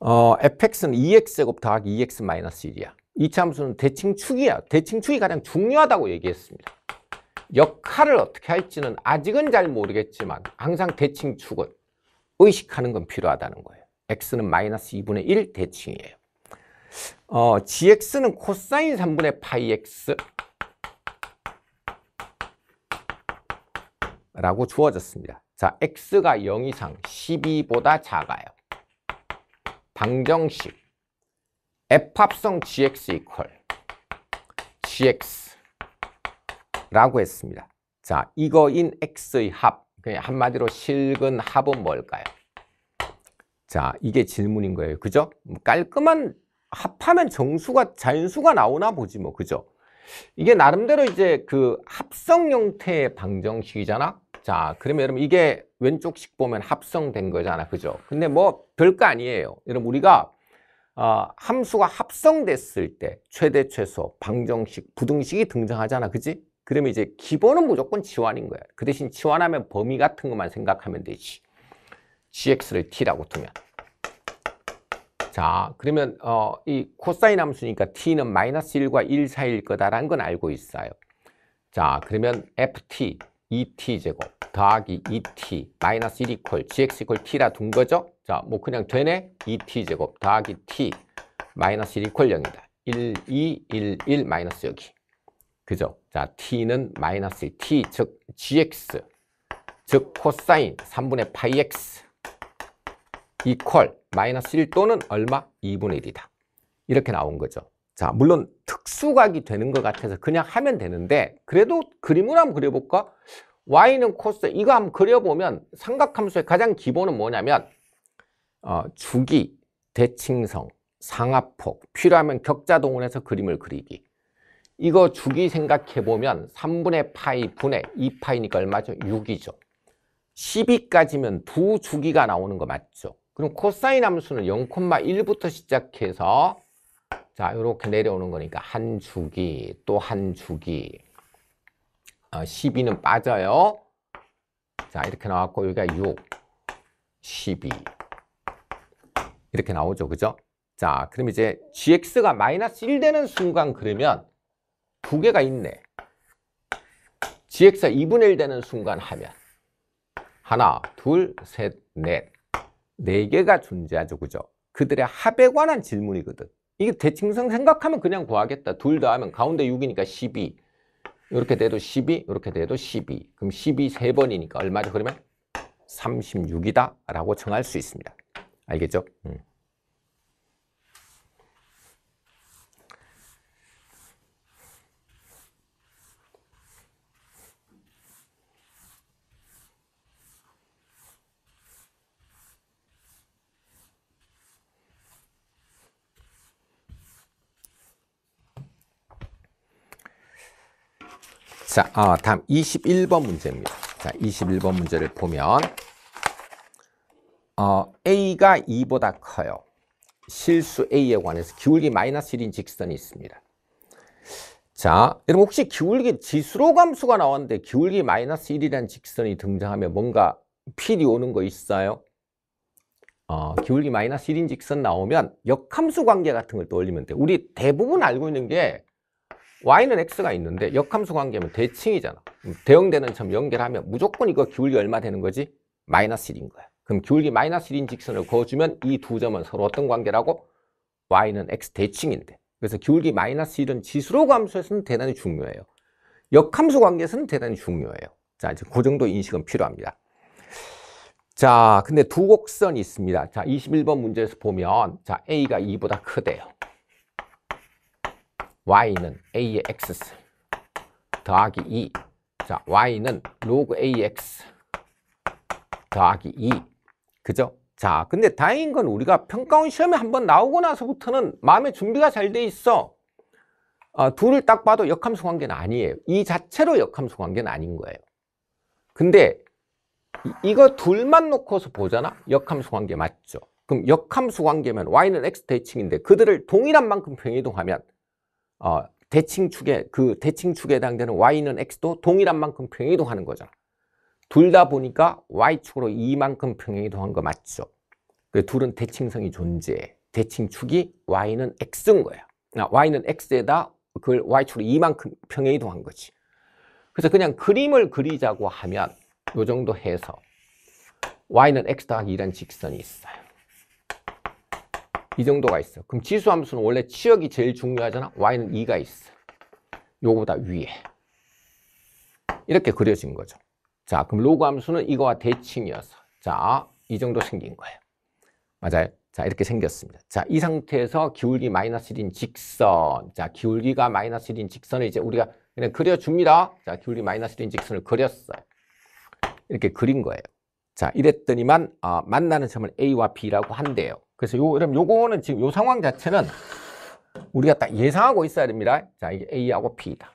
어, fx는 2x제곱 더하기 2x-1이야. 이 참수는 대칭축이야. 대칭축이 가장 중요하다고 얘기했습니다. 역할을 어떻게 할지는 아직은 잘 모르겠지만 항상 대칭축은 의식하는 건 필요하다는 거예요. x는 마이너스 2분의 1 대칭이에요. 어, gx는 코사인 3분의 파이 x 라고 주어졌습니다. 자, x가 0 이상 12보다 작아요. 방정식 f 합성 gx 이퀄 gx 라고 했습니다. 자, 이거인 x의 합, 그냥 한마디로 실근 합은 뭘까요? 자, 이게 질문인 거예요. 그죠? 뭐 깔끔한 합하면 정수가 자연수가 나오나 보지 뭐. 그죠? 이게 나름대로 이제 그 합성 형태의 방정식이잖아. 자, 그러면 여러분 이게 왼쪽식 보면 합성된 거잖아. 그죠? 근데 뭐 별거 아니에요. 여러분 우리가 어, 함수가 합성됐을 때 최대, 최소, 방정식, 부등식이 등장하잖아. 그지? 그러면 이제 기본은 무조건 지환인 거야. 그 대신 지환하면 범위 같은 것만 생각하면 되지. gx를 t라고 두면. 자, 그러면 어, 이 코사인 함수니까 t는 마이너스 1과 1 사이일 거다라는 건 알고 있어요. 자, 그러면 ft 2t e 제곱 더하기 2t e 마이너스 1 이퀄 gx 이퀄 t라 둔 거죠? 자, 뭐 그냥 되네? 2t e 제곱 더하기 t 마이너스 1 이퀄 0이다. 1, 2, 1, 1 마이너스 여기. 그죠? 자, t는 마이너스 t 즉 gx 즉 코사인 3분의 파이 x 이퀄 마이너스 1 또는 얼마? 2분의 1이다. 이렇게 나온 거죠. 자, 물론 특수각이 되는 것 같아서 그냥 하면 되는데 그래도 그림을 한번 그려볼까? y는 코스, 이거 한번 그려보면 삼각함수의 가장 기본은 뭐냐면 어, 주기, 대칭성, 상하폭, 필요하면 격자동원해서 그림을 그리기. 이거 주기 생각해보면 3분의 파이 분의 2파이니까 얼마죠? 6이죠. 12까지면 두 주기가 나오는 거 맞죠? 그럼 코사인 함수는 0,1부터 시작해서 자, 이렇게 내려오는 거니까 한 주기, 또 한 주기. 어, 아, 12는 빠져요. 자, 이렇게 나왔고 여기가 6, 12. 이렇게 나오죠. 그죠? 자, 그럼 이제 gx가 마이너스 1 되는 순간 그러면 두 개가 있네. gx가 2분의 1 되는 순간 하면 하나, 둘, 셋, 넷. 네 개가 존재하죠. 그죠? 그들의 합에 관한 질문이거든. 이게 대칭성 생각하면 그냥 구하겠다. 둘 다 하면 가운데 6이니까 12. 이렇게 돼도 12, 이렇게 돼도 12. 그럼 12 세번이니까 얼마죠? 그러면 36이다 라고 정할 수 있습니다. 알겠죠? 음. 자, 어, 다음 21번 문제입니다. 자, 21번 문제를 보면 어, A가 2보다 커요. 실수 A에 관해서 기울기 마이너스 1인 직선이 있습니다. 자, 여러분 혹시 기울기 지수로 감수가 나왔는데 기울기 마이너스 1이라는 직선이 등장하면 뭔가 필이 오는 거 있어요? 어, 기울기 마이너스 1인 직선 나오면 역함수 관계 같은 걸 떠올리면 돼. 요 우리 대부분 알고 있는 게 y는 x가 있는데 역함수 관계면 대칭이잖아. 대응되는 점 연결하면 무조건 이거 기울기 얼마 되는 거지? 마이너스 1인 거야. 그럼 기울기 마이너스 1인 직선을 그어주면 이 두 점은 서로 어떤 관계라고? y는 x 대칭인데. 그래서 기울기 마이너스 1은 지수로 감수해서는 대단히 중요해요. 역함수 관계에서는 대단히 중요해요. 자, 이제 그 정도 인식은 필요합니다. 자, 근데 두 곡선이 있습니다. 자, 21번 문제에서 보면 자 A가 2보다 크대요. y는 a의 x 더하기 2. 자, y는 log ax 더하기 2. 그죠? 자, 근데 다행인 건 우리가 평가원 시험에 한번 나오고 나서부터는 마음의 준비가 잘 돼 있어. 어, 둘을 딱 봐도 역함수 관계는 아니에요. 이 자체로 역함수 관계는 아닌 거예요. 근데 이, 이거 둘만 놓고서 보잖아? 역함수 관계 맞죠? 그럼 역함수 관계면 y는 x 대칭인데 그들을 동일한 만큼 평이동하면 어, 대칭축에 그 대칭축에 해당되는 y는 x도 동일한 만큼 평행이동하는 거잖아. 둘다 보니까 y축으로 이만큼 평행이동한 거 맞죠? 그 둘은 대칭성이 존재해. 대칭축이 y는 x인 거야. 아, y는 x에다 그걸 y축으로 이만큼 평행이동한 거지. 그래서 그냥 그림을 그리자고 하면 요 정도 해서 y는 x 더하기 2라 직선이 있어요. 이 정도가 있어 그럼 지수함수는 원래 치역이 제일 중요하잖아 y는 2가 있어 요거보다 위에 이렇게 그려진 거죠 자 그럼 로그 함수는 이거와 대칭이어서 자이 정도 생긴 거예요 맞아요 자 이렇게 생겼습니다 자이 상태에서 기울기 마이너스 1인 직선 자 기울기가 마이너스 1인 직선을 이제 우리가 그냥 그려줍니다 자 기울기 마이너스 1인 직선을 그렸어요 이렇게 그린 거예요 자 이랬더니만 어, 만나는 점을 A와 B라고 한대요 그래서 요, 그럼 요거는 지금 요 상황 자체는 우리가 딱 예상하고 있어야 됩니다. 자, 이게 A하고 p 다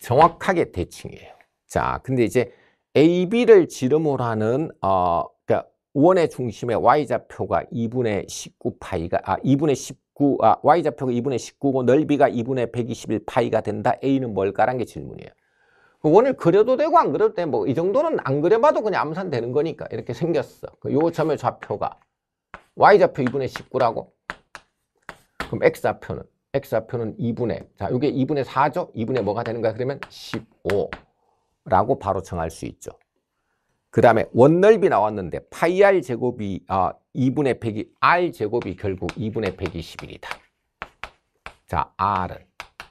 정확하게 대칭이에요. 자, 근데 이제 AB를 지름으로 하는, 어, 그니까 원의 중심에 Y좌표가 2분의 19 파이가, 아, 2분의 19, 아, Y좌표가 2분의 19고 넓이가 2분의 121 파이가 된다. A는 뭘까라는게 질문이에요. 원을 그려도 되고 안 그려도 돼. 뭐이 정도는 안 그려봐도 그냥 암산 되는 거니까 이렇게 생겼어. 그 요점의 좌표가 y좌표 2분의 19라고. 그럼 x좌표는? x좌표는 2분의 자 이게 2분의 4죠? 2분의 뭐가 되는 거야? 그러면 15라고 바로 정할 수 있죠. 그 다음에 원넓이 나왔는데 파이 r 제곱이 아, 2분의 100이 r 제곱이 결국 2분의 121이다. 자 r은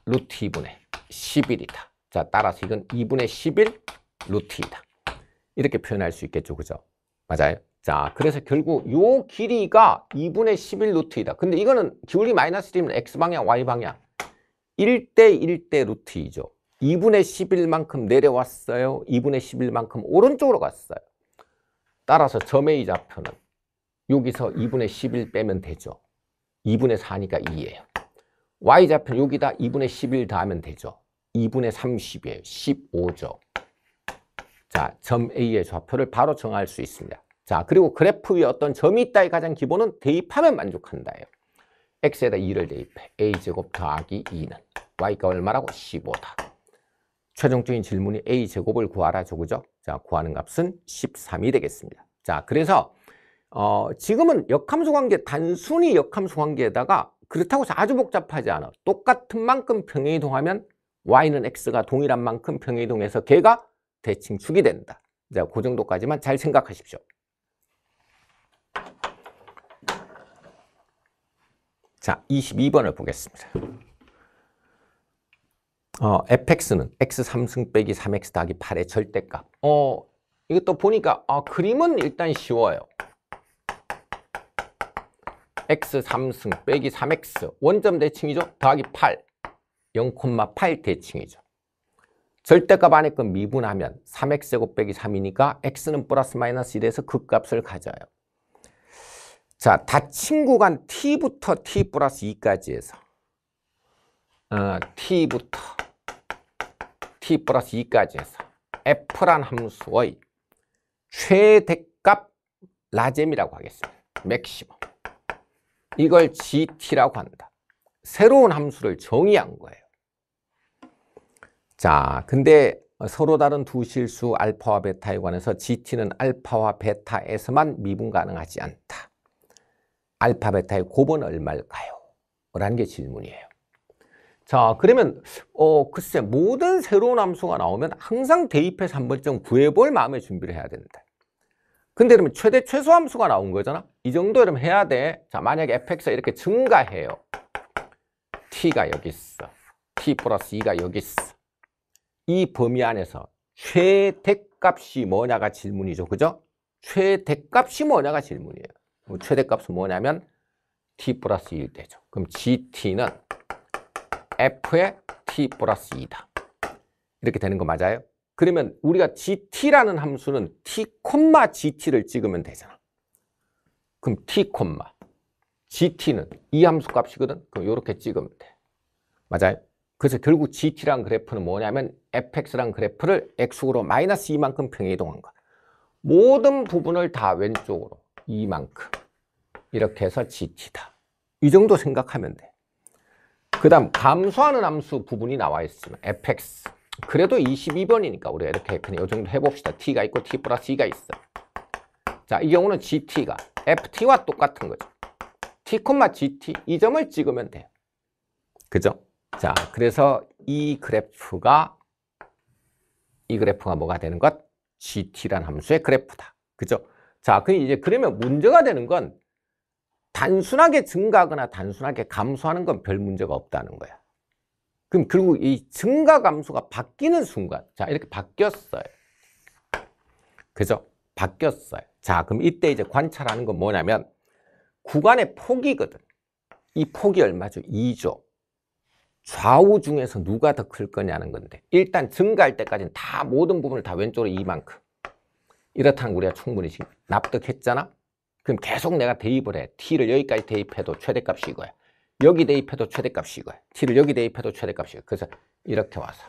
루트 2분의 11이다. 자, 따라서 이건 2분의 11 루트이다. 이렇게 표현할 수 있겠죠. 그죠? 맞아요. 자, 그래서 결국 요 길이가 2분의 11 루트이다. 근데 이거는 기울기 마이너스 1이면 X방향, Y방향. 1대 1대 루트 이죠 2분의 11만큼 내려왔어요. 2분의 11만큼 오른쪽으로 갔어요. 따라서 점의 이 좌표는 여기서 2분의 11 빼면 되죠. 2분의 4니까 2예요. Y좌표는 여기다 2분의 11 더하면 되죠. 2분의 30이에요. 15죠. 자, 점 A의 좌표를 바로 정할 수 있습니다. 자, 그리고 그래프 위에 어떤 점이 있다의 가장 기본은 대입하면 만족한다예요. x에다 2를 대입해. a제곱 더하기 2는 y가 얼마라고? 15다. 최종적인 질문이 a제곱을 구하라죠. 그죠? 자, 구하는 값은 13이 되겠습니다. 자, 그래서 어, 지금은 역함수 관계, 단순히 역함수 관계에다가 그렇다고 해서 아주 복잡하지 않아. 똑같은 만큼 평행이동하면 y는 x가 동일한 만큼 평행이동해서 걔가 대칭 축이 된다. 자, 그 정도까지만 잘 생각하십시오. 자, 22번을 보겠습니다. 어, fx는 x3승 빼기 3x 더하기 8의 절대값. 어, 이것도 보니까 어, 그림은 일단 쉬워요. x3승 빼기 3x 원점 대칭이죠? 더하기 8 0,8 대칭이죠. 절대값 안에 그 미분하면 3x제곱 빼기 3이니까 x는 플러스 마이너스 1에서 그 값을 가져요. 자, 다친 구간 t부터 t 플러스 2까지 해서 어, t부터 t 플러스 2까지 해서 f란 함수의 최대값 라젬이라고 하겠습니다. 맥시멈. 이걸 gt라고 한다. 새로운 함수를 정의한 거예요. 자, 근데 서로 다른 두 실수 알파와 베타에 관해서 GT는 알파와 베타에서만 미분 가능하지 않다. 알파 베타의 곱은 얼마일까요? 라는 게 질문이에요. 자, 그러면 어 글쎄 모든 새로운 함수가 나오면 항상 대입해서 한 번쯤 구해볼 마음의 준비를 해야 된다. 근데 그러면 최대 최소 함수가 나온 거잖아? 이 정도 이러면 해야 돼. 자, 만약에 fx가 이렇게 증가해요. t가 여기 있어. t 플러스 2가 여기 있어. 이 범위 안에서 최대값이 뭐냐가 질문이죠. 그죠? 최대값이 뭐냐가 질문이에요. 최대값은 뭐냐면 t 플러스 1 되죠. 그럼 gt는 f의 t 플러스 2다. 이렇게 되는 거 맞아요? 그러면 우리가 gt라는 함수는 t, 콤마 gt를 찍으면 되잖아. 그럼 t, 콤마 GT는 이 함수 값이거든? 그럼 이렇게 찍으면 돼. 맞아요? 그래서 결국 GT란 그래프는 뭐냐면 fx란 그래프를 x으로 마이너스 2만큼 평행 이동한 거. 모든 부분을 다 왼쪽으로 2만큼 이렇게 해서 GT다. 이 정도 생각하면 돼. 그 다음 감소하는 함수 부분이 나와 있으면 fx. 그래도 22번이니까 우리가 이렇게 그냥 이 정도 해봅시다. t가 있고 t 플러스 2가 있어. 자, 이 경우는 gt가 ft와 똑같은 거죠. t, gt 이 점을 찍으면 돼요. 그죠? 자, 그래서 이 그래프가 이 그래프가 뭐가 되는 것? gt란 함수의 그래프다. 그죠? 자, 그 이제 그러면 문제가 되는 건 단순하게 증가하거나 단순하게 감소하는 건 별 문제가 없다는 거야. 그럼 결국 이 증가 감소가 바뀌는 순간, 자, 이렇게 바뀌었어요. 그죠? 바뀌었어요. 자, 그럼 이때 이제 관찰하는 건 뭐냐면 구간의 폭이거든. 이 폭이 얼마죠? 2죠 좌우 중에서 누가 더 클 거냐는 건데 일단 증가할 때까지는 다 모든 부분을 다 왼쪽으로 이만큼 이렇다면 우리가 충분히 지금 납득했잖아? 그럼 계속 내가 대입을 해. t를 여기까지 대입해도 최대값이 이거야. 여기 대입해도 최대값이 이거야. t를 여기 대입해도 최대값이 이거야. 그래서 이렇게 와서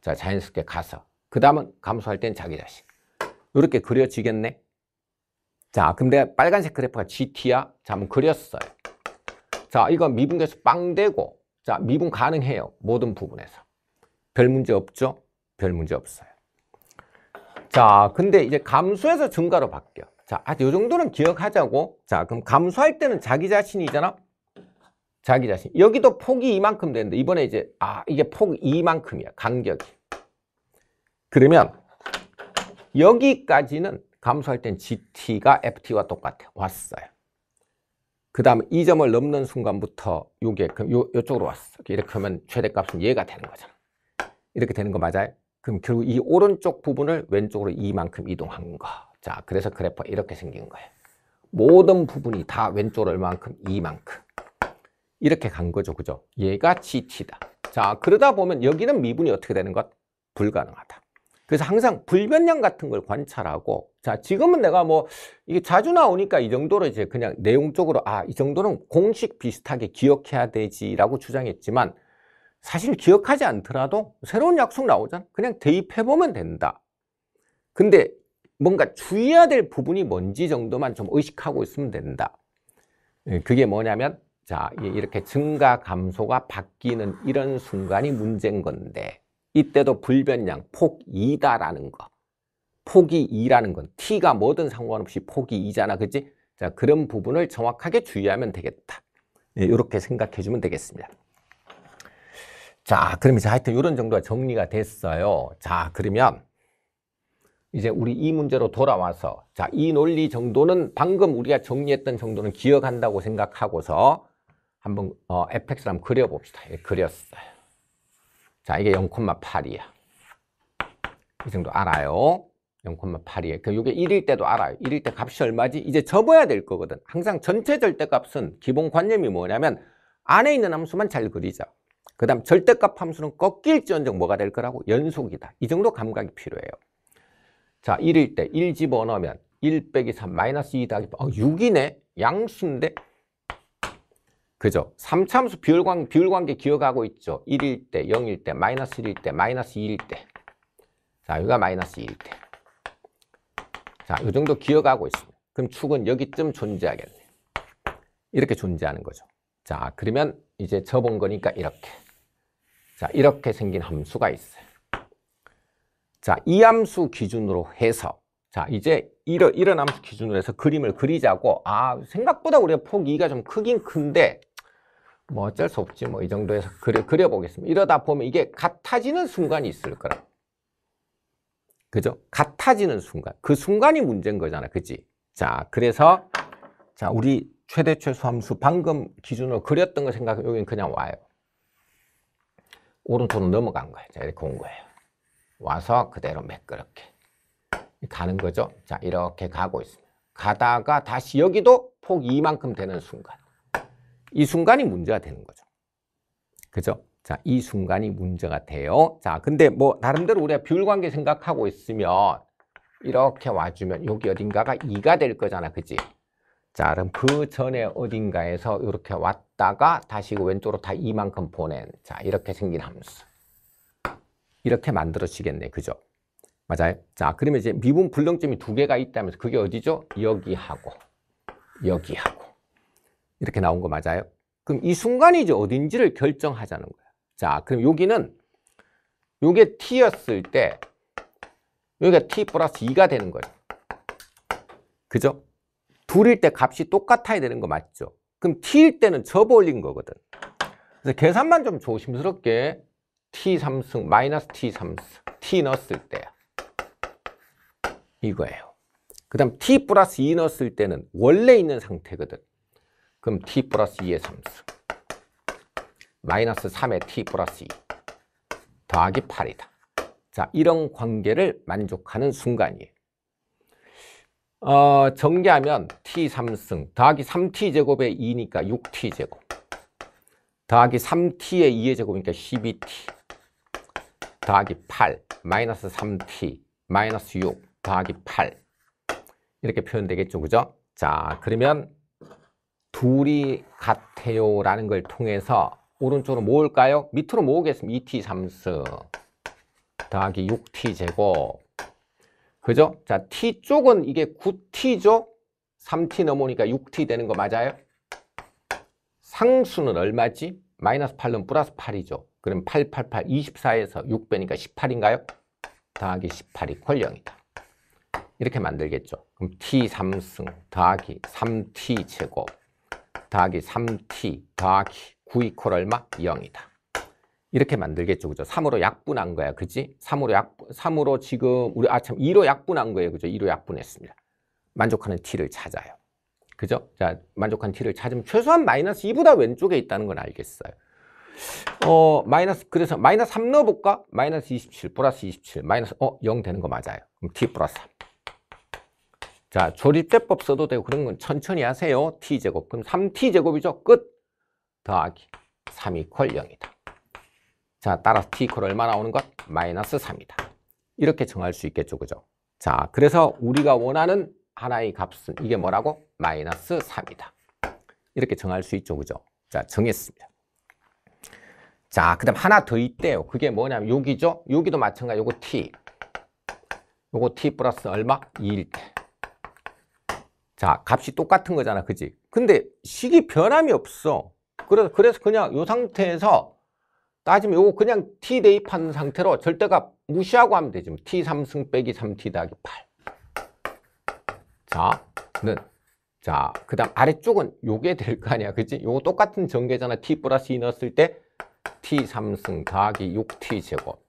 자 자연스럽게 가서 그 다음은 감소할 땐 자기 자신 이렇게 그려지겠네? 자, 근데 빨간색 그래프가 GT야? 자, 한번 그렸어요. 자, 이건 미분계수 빵되고 자, 미분 가능해요. 모든 부분에서. 별 문제 없죠? 별 문제 없어요. 자, 근데 이제 감소해서 증가로 바뀌어. 자, 아직 이 정도는 기억하자고. 자, 그럼 감소할 때는 자기 자신이잖아? 자기 자신. 여기도 폭이 이만큼 되는데 이번에 이제 아, 이게 폭 이만큼이야. 간격이. 그러면 여기까지는 감소할 땐 GT가 FT와 똑같아. 왔어요. 그다음이 점을 넘는 순간부터 요게 그 요, 요쪽으로 왔어. 이렇게 하면 최대값은 얘가 되는 거죠 이렇게 되는 거 맞아요? 그럼 결국 이 오른쪽 부분을 왼쪽으로 이만큼 이동한 거. 자, 그래서 그래프 이렇게 생긴 거예요. 모든 부분이 다 왼쪽으로 얼만큼? 이만큼. 이렇게 간 거죠. 그죠? 얘가 GT다. 자, 그러다 보면 여기는 미분이 어떻게 되는 것? 불가능하다. 그래서 항상 불변량 같은 걸 관찰하고 자 지금은 내가 뭐 이게 자주 나오니까 이 정도로 이제 그냥 내용적으로 아 이 정도는 공식 비슷하게 기억해야 되지라고 주장했지만 사실 기억하지 않더라도 새로운 약속 나오잖아 그냥 대입해보면 된다 근데 뭔가 주의해야 될 부분이 뭔지 정도만 좀 의식하고 있으면 된다 예, 그게 뭐냐면 자 이렇게 증가 감소가 바뀌는 이런 순간이 문제인 건데 이때도 불변량 폭 2다라는 거. 폭이 2라는 건 t가 뭐든 상관없이 폭이 2잖아. 그치? 자, 그런 부분을 정확하게 주의하면 되겠다. 예, 이렇게 생각해 주면 되겠습니다. 자, 그럼 이제 하여튼 이런 정도가 정리가 됐어요. 자, 그러면 이제 우리 이 문제로 돌아와서 자, 이 논리 정도는 방금 우리가 정리했던 정도는 기억한다고 생각하고서 한번 어, fx를 한번 그려봅시다. 예, 그렸어요. 자, 이게 0,8이야. 이 정도 알아요. 0,8이에요. 그 이게 1일 때도 알아요. 1일 때 값이 얼마지? 이제 접어야 될 거거든. 항상 전체 절대값은 기본 관념이 뭐냐면 안에 있는 함수만 잘 그리자. 그 다음 절대값 함수는 꺾일지언정 뭐가 될 거라고? 연속이다. 이 정도 감각이 필요해요. 자, 1일 때 1 집어넣으면 1 빼기 3 마이너스 2 더하기 어, 6이네? 양수인데? 그죠? 3참수 비율관, 비율관계 기억하고 있죠? 1일 때, 0일 때, 마이너스 1일 때, 마이너스 2일 때. 자, 여기가 마이너스 2일 때. 자, 이 정도 기억하고 있습니다. 그럼 축은 여기쯤 존재하겠네. 이렇게 존재하는 거죠. 자, 그러면 이제 접은 거니까 이렇게. 자, 이렇게 생긴 함수가 있어요. 자, 이 함수 기준으로 해서 자, 이제 이런, 이런 함수 기준으로 해서 그림을 그리자고 아, 생각보다 우리가 폭 2가 좀 크긴 큰데 뭐 어쩔 수 없지 뭐 이 정도에서 그려, 그려보겠습니다. 이러다 보면 이게 같아지는 순간이 있을 거라. 그죠? 같아지는 순간. 그 순간이 문제인 거잖아. 그치 자, 그래서 자, 우리 최대 최소 함수 방금 기준으로 그렸던 거 생각하면 여기는 그냥 와요. 오른손으로 넘어간 거예요. 자, 이렇게 온 거예요. 와서 그대로 매끄럽게 가는 거죠. 자, 이렇게 가고 있습니다. 가다가 다시 여기도 폭 이만큼 되는 순간. 이 순간이 문제가 되는 거죠. 그죠? 자, 이 순간이 문제가 돼요. 자, 근데 뭐 나름대로 우리가 비율 관계 생각하고 있으면 이렇게 와주면 여기 어딘가가 2가 될 거잖아. 그지? 자, 그럼 그 전에 어딘가에서 이렇게 왔다가 다시 그 왼쪽으로 다 2만큼 보낸 자, 이렇게 생긴 함수. 이렇게 만들어지겠네. 그죠? 맞아요? 자, 그러면 이제 미분 불능점이 두 개가 있다면서 그게 어디죠? 여기하고 여기하고 이렇게 나온 거 맞아요? 그럼 이 순간이 이제 어딘지를 결정하자는 거야. 자, 그럼 여기는 이게 t였을 때 여기가 t 플러스 2가 되는 거예요. 그죠? 둘일 때 값이 똑같아야 되는 거 맞죠? 그럼 t일 때는 접어 올린 거거든. 그래서 계산만 좀 조심스럽게 t3승 마이너스 t3승 t 넣었을 때야 이거예요. 그 다음 t 플러스 2 넣었을 때는 원래 있는 상태거든. 그럼 t 플러스 2의 3수 마이너스 3의 t 플러스 2 더하기 8이다. 자, 이런 관계를 만족하는 순간이에요. 어, 전개하면 t3승 더하기 3t제곱의 2니까 6t제곱 더하기 3t의 2의 제곱이니까 12t 더하기 8 마이너스 3t 마이너스 6 더하기 8 이렇게 표현되겠죠 그죠? 자 그러면 둘이 같아요라는 걸 통해서 오른쪽으로 모을까요? 밑으로 모으겠습니다. 2t 3승 더하기 6t 제곱 그죠? 자, t 쪽은 이게 9t죠? 3t 넘어니까 6t 되는 거 맞아요? 상수는 얼마지? 마이너스 8은 플러스 8이죠. 그럼 8, 8, 8, 24에서 6 빼니까 18인가요? 더하기 18이 퀄 0이다. 이렇게 만들겠죠. 그럼 t3승 더하기 3t 제곱 더하기 3t 더하기 9 이퀄 얼마? 0이다. 이렇게 만들겠죠. 그죠? 3으로 약분한 거야. 그지? 3으로 약, 분 3으로 지금, 우리, 아, 참, 2로 약분한 거예요. 그죠? 2로 약분했습니다. 만족하는 t를 찾아요. 그죠? 자, 만족한 t를 찾으면 최소한 마이너스 2보다 왼쪽에 있다는 건 알겠어요. 어, 마이너스, 그래서 마이너스 3 넣어볼까? 마이너스 27, 플러스 27, 마이너스, 어, 0 되는 거 맞아요. 그럼 t 플러스 3. 자, 조립제법 써도 되고 그런 건 천천히 하세요. t제곱. 그럼 3t제곱이죠. 끝. 더하기 3 이퀄 0이다. 자, 따라서 t 이퀄 얼마 나오는 것? 마이너스 3이다. 이렇게 정할 수 있겠죠. 그죠? 자, 그래서 우리가 원하는 하나의 값은 이게 뭐라고? 마이너스 3이다. 이렇게 정할 수 있죠. 그죠? 자, 정했습니다. 자, 그 다음 하나 더 있대요. 그게 뭐냐면 여기죠? 여기도 마찬가지. 요거 t. 요거 t 플러스 얼마? 2일 때. 자 값이 똑같은 거잖아 그지 근데 식이 변함이 없어 그래서 그래서 그냥 요 상태에서 따지면 요거 그냥 t 대입한 상태로 절대값 무시하고 하면 되지 뭐 t 3승 빼기 3t 더하기 8 자는 자, 네. 그 다음 아래쪽은 요게 될 거 아니야. 그치? 요거 똑같은 전개잖아. t 플러스 2 e 넣었을 때 t3승 더하기 6t 제곱.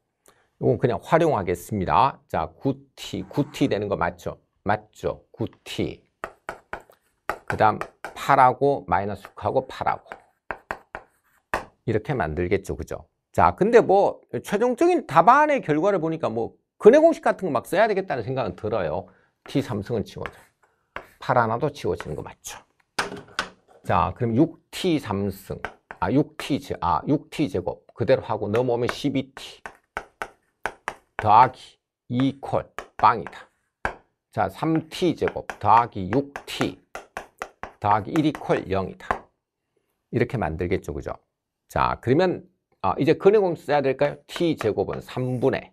요건 그냥 활용하겠습니다. 자, 9t, 9t 되는 거 맞죠? 맞죠? 9t. 그 다음 8하고 마이너스 6하고 8하고 이렇게 만들겠죠 그죠 자 근데 뭐 최종적인 답안의 결과를 보니까 뭐 근해공식 같은 거 막 써야 되겠다는 생각은 들어요 T3승은 치워져 8 하나도 치워지는 거 맞죠 자 그럼 6T3승 아 6T 제, 아 6T 제곱 그대로 하고 넘어오면 12T 더하기 2콜 빵이다 자 3T 제곱 더하기 6T 더하기 1이 콜 0이다. 이렇게 만들겠죠, 그죠? 자, 그러면 아, 이제 근해공식 써야 될까요? t제곱은 3분의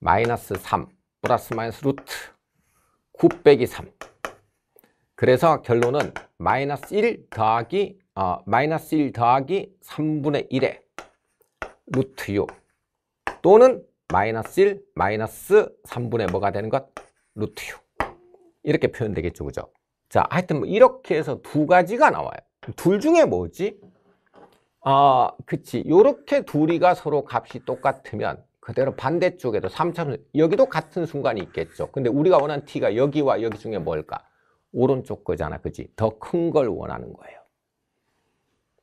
마이너스 3 플러스 마이너스 루트 9 빼기 3 그래서 결론은 마이너스 1 더하기 어, 마이너스 1 더하기 3분의 1에 루트 6 또는 마이너스 1 마이너스 3분의 뭐가 되는 것? 루트 6 이렇게 표현되겠죠 그죠? 자, 하여튼 뭐 이렇게 해서 두 가지가 나와요. 둘 중에 뭐지? 아, 그치. 요렇게 둘이가 서로 값이 똑같으면 그대로 반대쪽에도 3차순 여기도 같은 순간이 있겠죠. 근데 우리가 원하는 t가 여기와 여기 중에 뭘까? 오른쪽 거잖아. 그지? 더 큰 걸 원하는 거예요.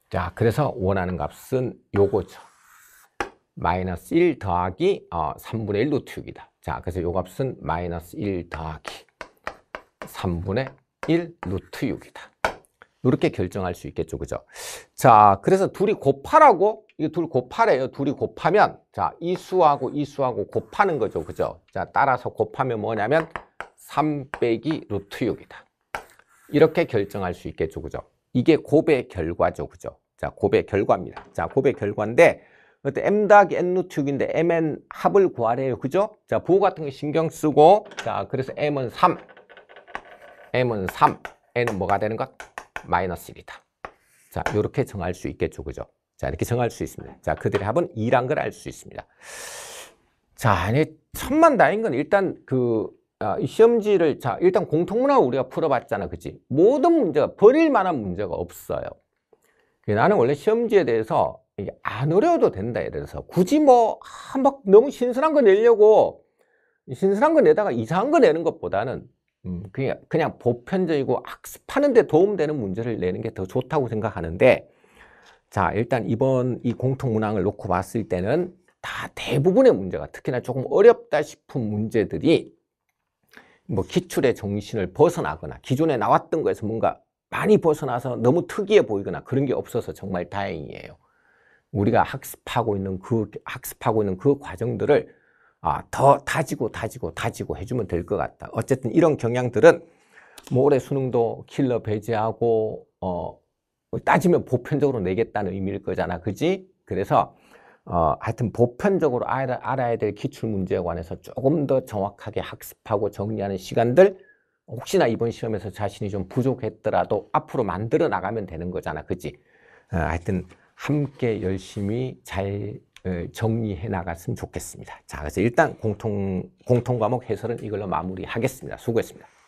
자, 그래서 원하는 값은 요거죠. 마이너스 1 더하기 어, 3분의 1 루트 6이다. 자, 그래서 요 값은 마이너스 1 더하기 3분의 1 루트 6이다. 이렇게 결정할 수 있겠죠. 그죠? 자, 그래서 둘이 곱하라고 이게 둘 곱하래요. 둘이 곱하면 자, 이 수하고 이 수하고 곱하는 거죠. 그죠? 자, 따라서 곱하면 뭐냐면 3 빼기 루트 6이다. 이렇게 결정할 수 있겠죠. 그죠? 이게 곱의 결과죠. 그죠? 자, 곱의 결과입니다. 자, 곱의 결과인데 그때 m 닥 n 루트 6인데 mn 합을 구하래요. 그죠? 자, 부호 같은 거 신경 쓰고 자, 그래서 m은 3 m은 3, n은 뭐가 되는 것? 마이너스 1이다. 자, 이렇게 정할 수 있겠죠, 그죠? 자, 이렇게 정할 수 있습니다. 자, 그들의 합은 2란 걸 알 수 있습니다. 자, 아니, 천만 다행인 건 일단 그, 아, 시험지를, 자, 일단 공통문화 우리가 풀어봤잖아, 그지? 모든 문제가, 버릴 만한 문제가 없어요. 나는 원래 시험지에 대해서 안 어려워도 된다, 이래서. 굳이 뭐, 아, 막 너무 신선한 거 내려고, 신선한 거 내다가 이상한 거 내는 것보다는 음, 그냥, 그냥 보편적이고 학습하는 데 도움되는 문제를 내는 게 더 좋다고 생각하는데 자 일단 이번 이 공통문항을 놓고 봤을 때는 다 대부분의 문제가 특히나 조금 어렵다 싶은 문제들이 뭐 기출의 정신을 벗어나거나 기존에 나왔던 거에서 뭔가 많이 벗어나서 너무 특이해 보이거나 그런 게 없어서 정말 다행이에요. 우리가 학습하고 있는 그 학습하고 있는 그 과정들을 아, 더 다지고 다지고 다지고 해주면 될 것 같다. 어쨌든 이런 경향들은 뭐 올해 수능도 킬러 배제하고 어 따지면 보편적으로 내겠다는 의미일 거잖아, 그지? 그래서 어 하여튼 보편적으로 알아, 알아야 될 기출 문제에 관해서 조금 더 정확하게 학습하고 정리하는 시간들 혹시나 이번 시험에서 자신이 좀 부족했더라도 앞으로 만들어 나가면 되는 거잖아, 그지? 어, 하여튼 함께 열심히 잘 어, 정리해 나갔으면 좋겠습니다. 자, 그래서 일단 공통, 공통 과목 해설은 이걸로 마무리하겠습니다. 수고했습니다.